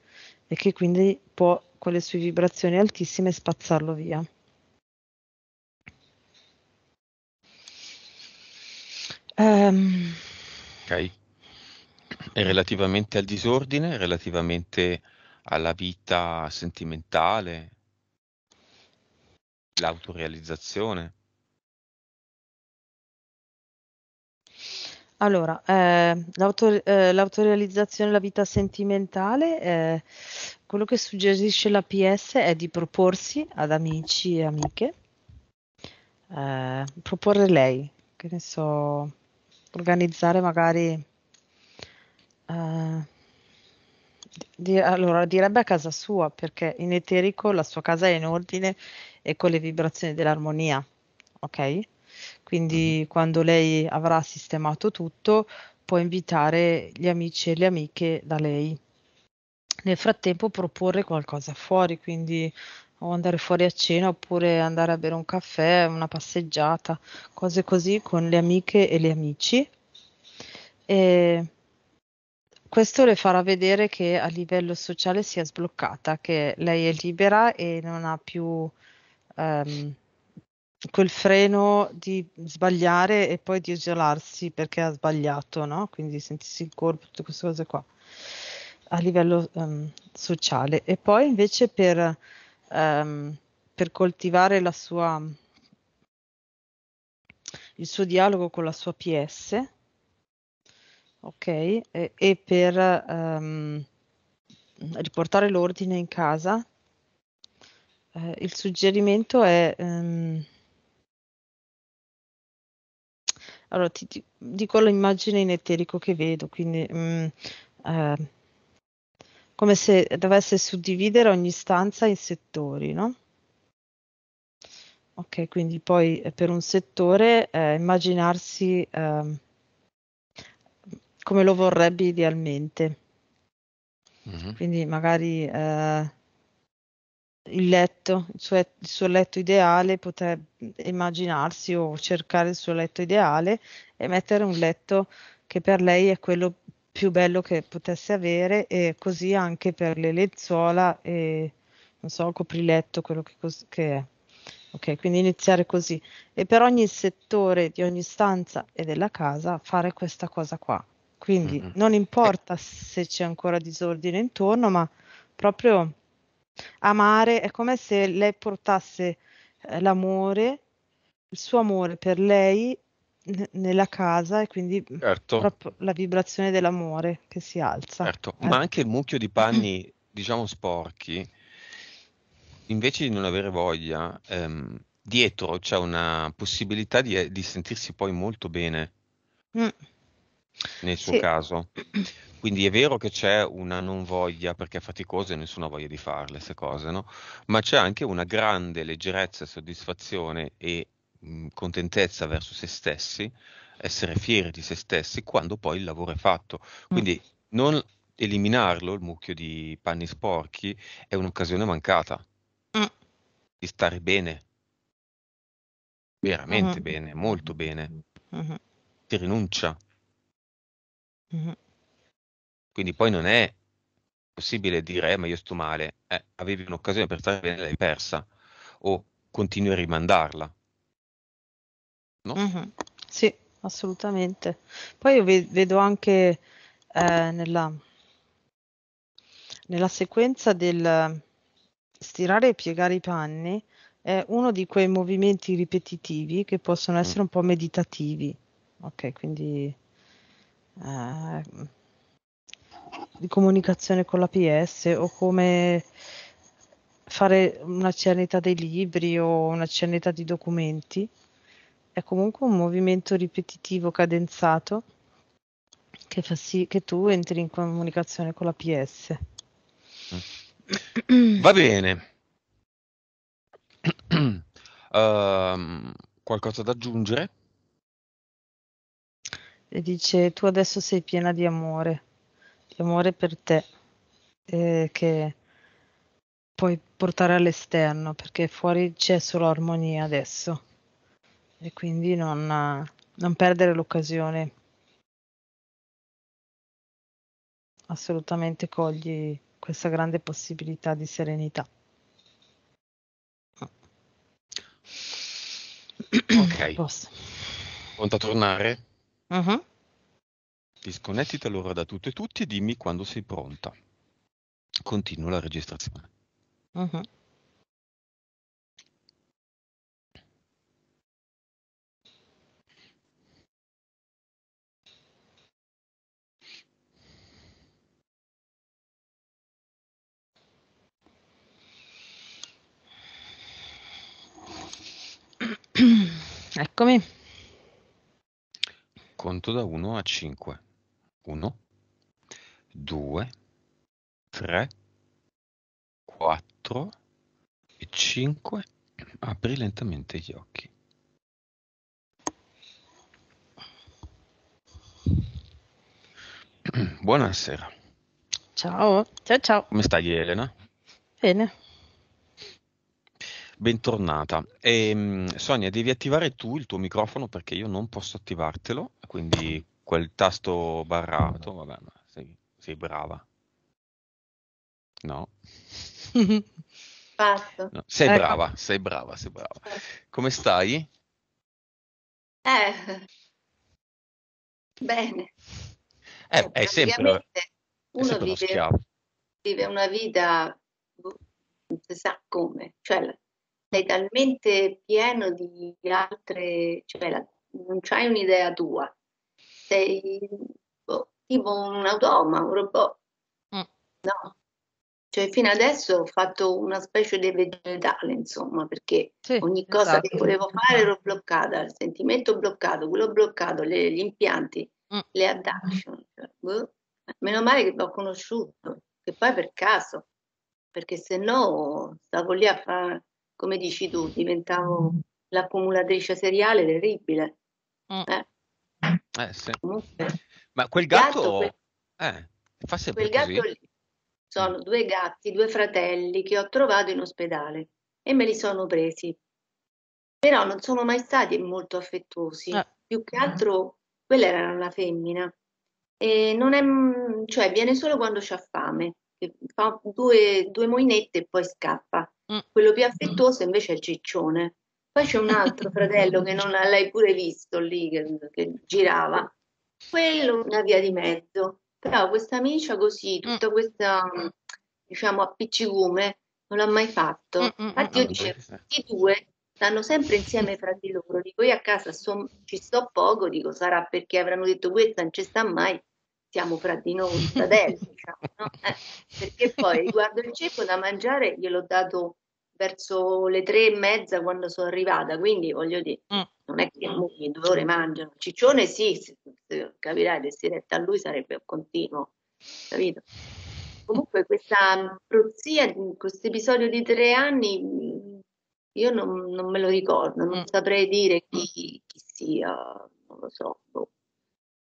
e che quindi può con le sue vibrazioni altissime spazzarlo via. Um... Ok. relativamente al disordine, relativamente alla vita sentimentale, l'autorealizzazione. Allora, eh, l'auto, eh, l'autorealizzazione la vita sentimentale, eh, quello che suggerisce la PS è di proporsi ad amici e amiche, eh, proporre lei, che ne so, organizzare magari... eh, di- allora, direbbe a casa sua, perché in eterico la sua casa è in ordine e con le vibrazioni dell'armonia, ok? Quindi mhm. quando lei avrà sistemato tutto, può invitare gli amici e le amiche da lei. Nel frattempo proporre qualcosa fuori, quindi o andare fuori a cena oppure andare a bere un caffè, una passeggiata, cose così con le amiche e gli amici. E questo le farà vedere che a livello sociale si è sbloccata, che lei è libera e non ha più um, quel freno di sbagliare e poi di isolarsi perché ha sbagliato, no? quindi sentirsi in colpo, tutte queste cose qua a livello um, sociale. E poi invece per ehm, per coltivare la sua, il suo dialogo con la sua PS, ok, e, e per ehm, riportare l'ordine in casa. Eh, il suggerimento è... Ehm, allora, ti, ti, dico l'immagine in eterico che vedo, quindi mh, mm, eh, come se dovesse suddividere ogni stanza in settori, no? Ok, quindi poi eh, per un settore eh, immaginarsi eh, come lo vorrebbe idealmente. Mm-hmm. Quindi magari eh, il letto, il suo, il suo, letto ideale, potrebbe immaginarsi o cercare il suo letto ideale e mettere un letto che per lei è quello più più bello che potesse avere e così anche per le lenzuola e non so, copriletto, quello che, cos- che è. Ok, quindi iniziare così e per ogni settore di ogni stanza e della casa fare questa cosa qua. Quindi mm-hmm. non importa se c'è ancora disordine intorno, ma proprio amare è come se lei portasse eh, l'amore, il suo amore per lei nella casa e quindi certo. proprio la vibrazione dell'amore che si alza. Certo, eh. ma anche il mucchio di panni, diciamo sporchi, invece di non avere voglia, ehm, dietro c'è una possibilità di, eh, di sentirsi poi molto bene mm. nel suo sì. caso. Quindi è vero che c'è una non voglia perché è faticoso e nessuno ha voglia di farle queste cose, no? ma c'è anche una grande leggerezza, soddisfazione e contentezza verso se stessi, essere fieri di se stessi quando poi il lavoro è fatto. Mm. Quindi mm. non eliminarlo, il mucchio di panni sporchi, è un'occasione mancata mm. di stare bene, veramente mm. bene, molto bene. Mm-hmm. Si rinuncia. Mm-hmm. Quindi poi non è possibile dire, eh, ma io sto male, eh, avevi un'occasione per stare bene, l'hai persa, o continui a rimandarla. No? Mm-hmm. Sì, assolutamente. Poi io vedo anche eh, nella, nella sequenza del stirare e piegare i panni è uno di quei movimenti ripetitivi che possono mm. essere un po' meditativi. Ok, quindi eh, di comunicazione con la PS o come fare una cernita dei libri o una cernita di documenti è comunque un movimento ripetitivo, cadenzato, che fa sì che tu entri in comunicazione con la PS. Va bene. Uh, qualcosa da aggiungere? E dice, tu adesso sei piena di amore, di amore per te, eh, che puoi portare all'esterno, perché fuori c'è solo armonia adesso e quindi non, non perdere l'occasione. Assolutamente cogli questa grande possibilità di serenità. Ok. Posso. Pronta a tornare? Uh-huh. Mm-hmm. Disconnettiti allora da tutte e tutti e dimmi quando sei pronta. Continua la registrazione. Uh-huh. Eccomi. Conto da 1 a 5. 1, 2, 3, 4 e 5. Apri lentamente gli occhi. Buonasera. Ciao, ciao ciao. Come stai Elena? Bene. Bentornata. E, ehm, Sonia, devi attivare tu il tuo microfono perché io non posso attivartelo, quindi quel tasto barrato, vabbè, ma sei, sei brava. No. no. Sei ecco. brava, sei brava, sei brava. Come stai? Eh. Bene. Eh, è sempre, uno è sempre vive, vive una vita boh, non si sa come, cioè sei talmente pieno di altre, cioè la, non c'hai un'idea tua, sei boh, tipo un automa, un robot. Mm. No. Cioè, fino adesso ho fatto una specie di vegetale, insomma, perché sì, ogni cosa esatto. che volevo fare ero bloccata, il sentimento bloccato, quello bloccato, le, gli impianti, mm. le adaptation. Cioè, boh. Meno male che l'ho conosciuto, che poi per caso, perché se no stavo lì a fare come dici tu, diventavo l'accumulatrice seriale terribile. Mm. Eh. Eh, sì. Ma quel gatto, gatto quel, eh, fa sempre quel così. lì sono due gatti, due fratelli che ho trovato in ospedale e me li sono presi. Però non sono mai stati molto affettuosi, ah. più che altro quella era una femmina. E non è, cioè, viene solo quando c'ha fame, fa due, due moinette e poi scappa. Mm. Quello più affettuoso invece è il ciccione. Poi c'è un altro fratello che non l'hai pure visto lì, che, che girava. Quello una via di mezzo. Però questa amicia così, mm. tutta questa, diciamo, appiccicume, non l'ha mai fatto. Mm, Infatti io dicevo, i due stanno sempre insieme fra di loro. Dico, io a casa son, ci sto poco, dico, sarà perché avranno detto questa, non ci sta mai, siamo fra di noi, fratelli, diciamo, no? eh, perché poi riguardo il ceppo da mangiare gliel'ho dato verso le tre e mezza quando sono arrivata, quindi voglio dire, mm. non è che i due ore mangiano. Ciccione sì, se, se capirai, destinetta a lui sarebbe continuo, capito? Comunque questa mm, prozia, mm, questo episodio di tre anni, mm, io non, non, me lo ricordo, non mm. saprei dire chi, chi, sia, non lo so, boh,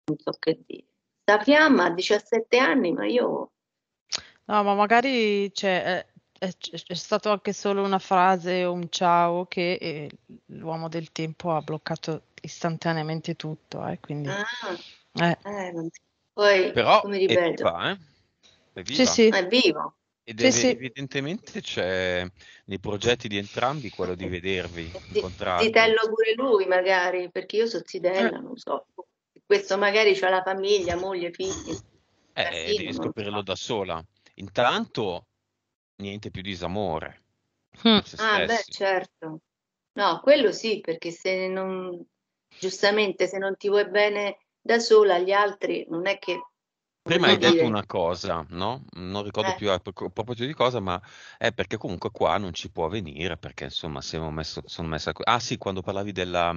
non so che dire. Sta fiamma a 17 anni, ma io... No, ma magari c'è... Cioè, eh eh, è, è stato anche solo una frase o un ciao che eh, l'uomo del tempo ha bloccato istantaneamente tutto. Eh, quindi, ah, eh. Eh, poi, Però come è viva, eh? è viva. Sì, sì. Ah, è vivo. Ed sì, è, sì. evidentemente c'è nei progetti di entrambi quello di vedervi, incontrarvi. Zitello pure lui magari, perché io sono zitella, eh. non so. Questo magari ha la famiglia, moglie, figli. Eh, devi scoprirlo so. da sola. Intanto niente più disamore. Mm. Ah, beh, certo. No, quello sì, perché se non, giustamente, se non ti vuoi bene da sola, gli altri non è che... Prima hai detto una cosa, no? Non ricordo eh. più a proposito di cosa, ma è perché comunque qua non ci può venire, perché insomma siamo messo, sono messa... Ah sì, quando parlavi della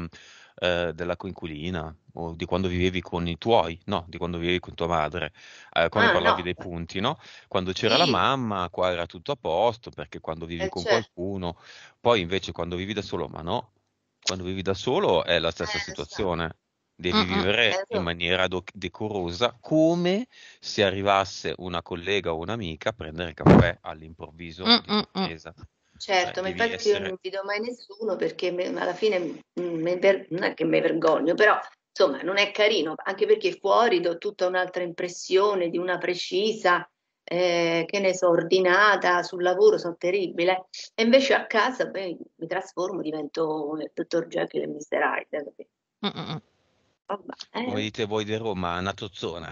eh, della coinquilina o di quando vivevi con i tuoi, no, di quando vivevi con tua madre, eh, quando ah, parlavi no. dei punti, no? Quando c'era sì. la mamma, qua era tutto a posto, perché quando vivi eh, con certo. qualcuno, poi invece quando vivi da solo, ma no, quando vivi da solo è la stessa eh, esatto. situazione. So. Devi uh-huh, vivere certo. in maniera do- decorosa, come se arrivasse una collega o un'amica a prendere caffè all'improvviso uh-uh, di una mesa. Certo, eh, ma infatti essere... io non vi do mai nessuno perché me, alla fine ver- mm, non è che mi vergogno, però insomma non è carino, anche perché fuori do tutta un'altra impressione di una precisa, eh, che ne so, ordinata, sul lavoro sono terribile, e invece a casa beh, mi trasformo, divento il dottor Jekyll e Mr. Hyde. Mm, mm, Vabbè, eh. Come dite voi di Roma, una tozzona.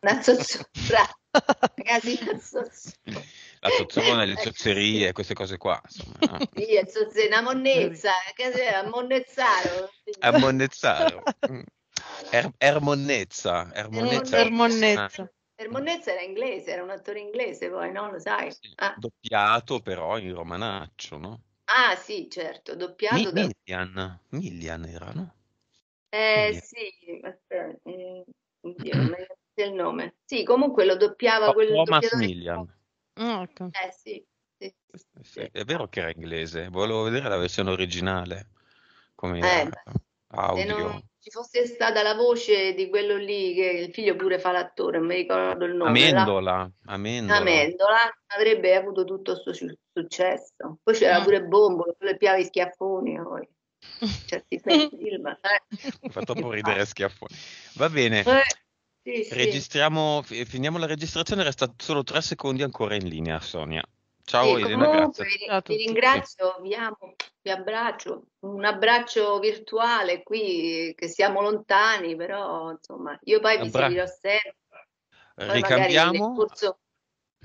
Una tozzona, ragazzi, una tozzona la tozzona, le eh, zozzerie, queste cose qua. Insomma, no? Sì, zozzena, monnezza, ammonnezzaro. Ammonnezzaro. Mm. Er, ermonnezza. Ermonnezza. ermonnezza. Ah. Ermonnezza era inglese, era un attore inglese poi, no? Lo sai? Sì, ah. Doppiato però in romanaccio, no? Ah sì, certo, doppiato Mi, da... Millian, Millian era, no? Eh Millian. sì, aspetta, eh, non mi il nome. Sì, comunque lo doppiava oh, quello Thomas doppiatore... Millian ecco. Eh sì. Sì, sì. È vero che era inglese, volevo vedere la versione originale come eh, audio. Se non ci fosse stata la voce di quello lì che il figlio pure fa l'attore, non mi ricordo il nome. Amendola, la... Amendola. Amendola avrebbe avuto tutto questo su- successo. Poi c'era ah. pure Bombo, le piavi schiaffoni. Poi. Certi film, eh. Fa troppo ridere ah. schiaffoni. Va bene. Eh. Sì, Registriamo, sì. finiamo la registrazione, resta solo tre secondi ancora in linea, Sonia. Ciao sì, Elena, comunque, grazie. Ti ringrazio, vi amo, vi abbraccio. Un abbraccio virtuale qui, che siamo lontani, però insomma, io poi vi Abbra- seguirò sempre. Poi Ricambiamo. Nel corso,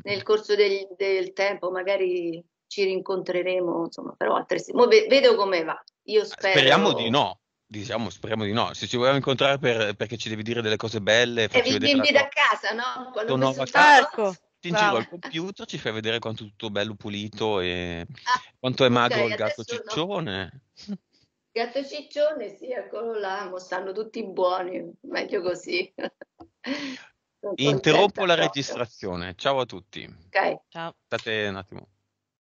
nel corso del, del, tempo magari ci rincontreremo, insomma, però altresì. Mo vedo come va. Io spero... Speriamo di no. Diciamo, speriamo di no. Se ci vogliamo incontrare per, perché ci devi dire delle cose belle. E cioè, vi dimmi da casa, no? Quando nuova casa, ecco. Ti giro al computer, ci fai vedere quanto tutto bello pulito e ah, quanto è magro okay, il gatto ciccione. No. Gatto ciccione, sì, eccolo là, stanno tutti buoni, meglio così. Interrompo la registrazione. Ciao a tutti. Okay. Ciao. State un attimo.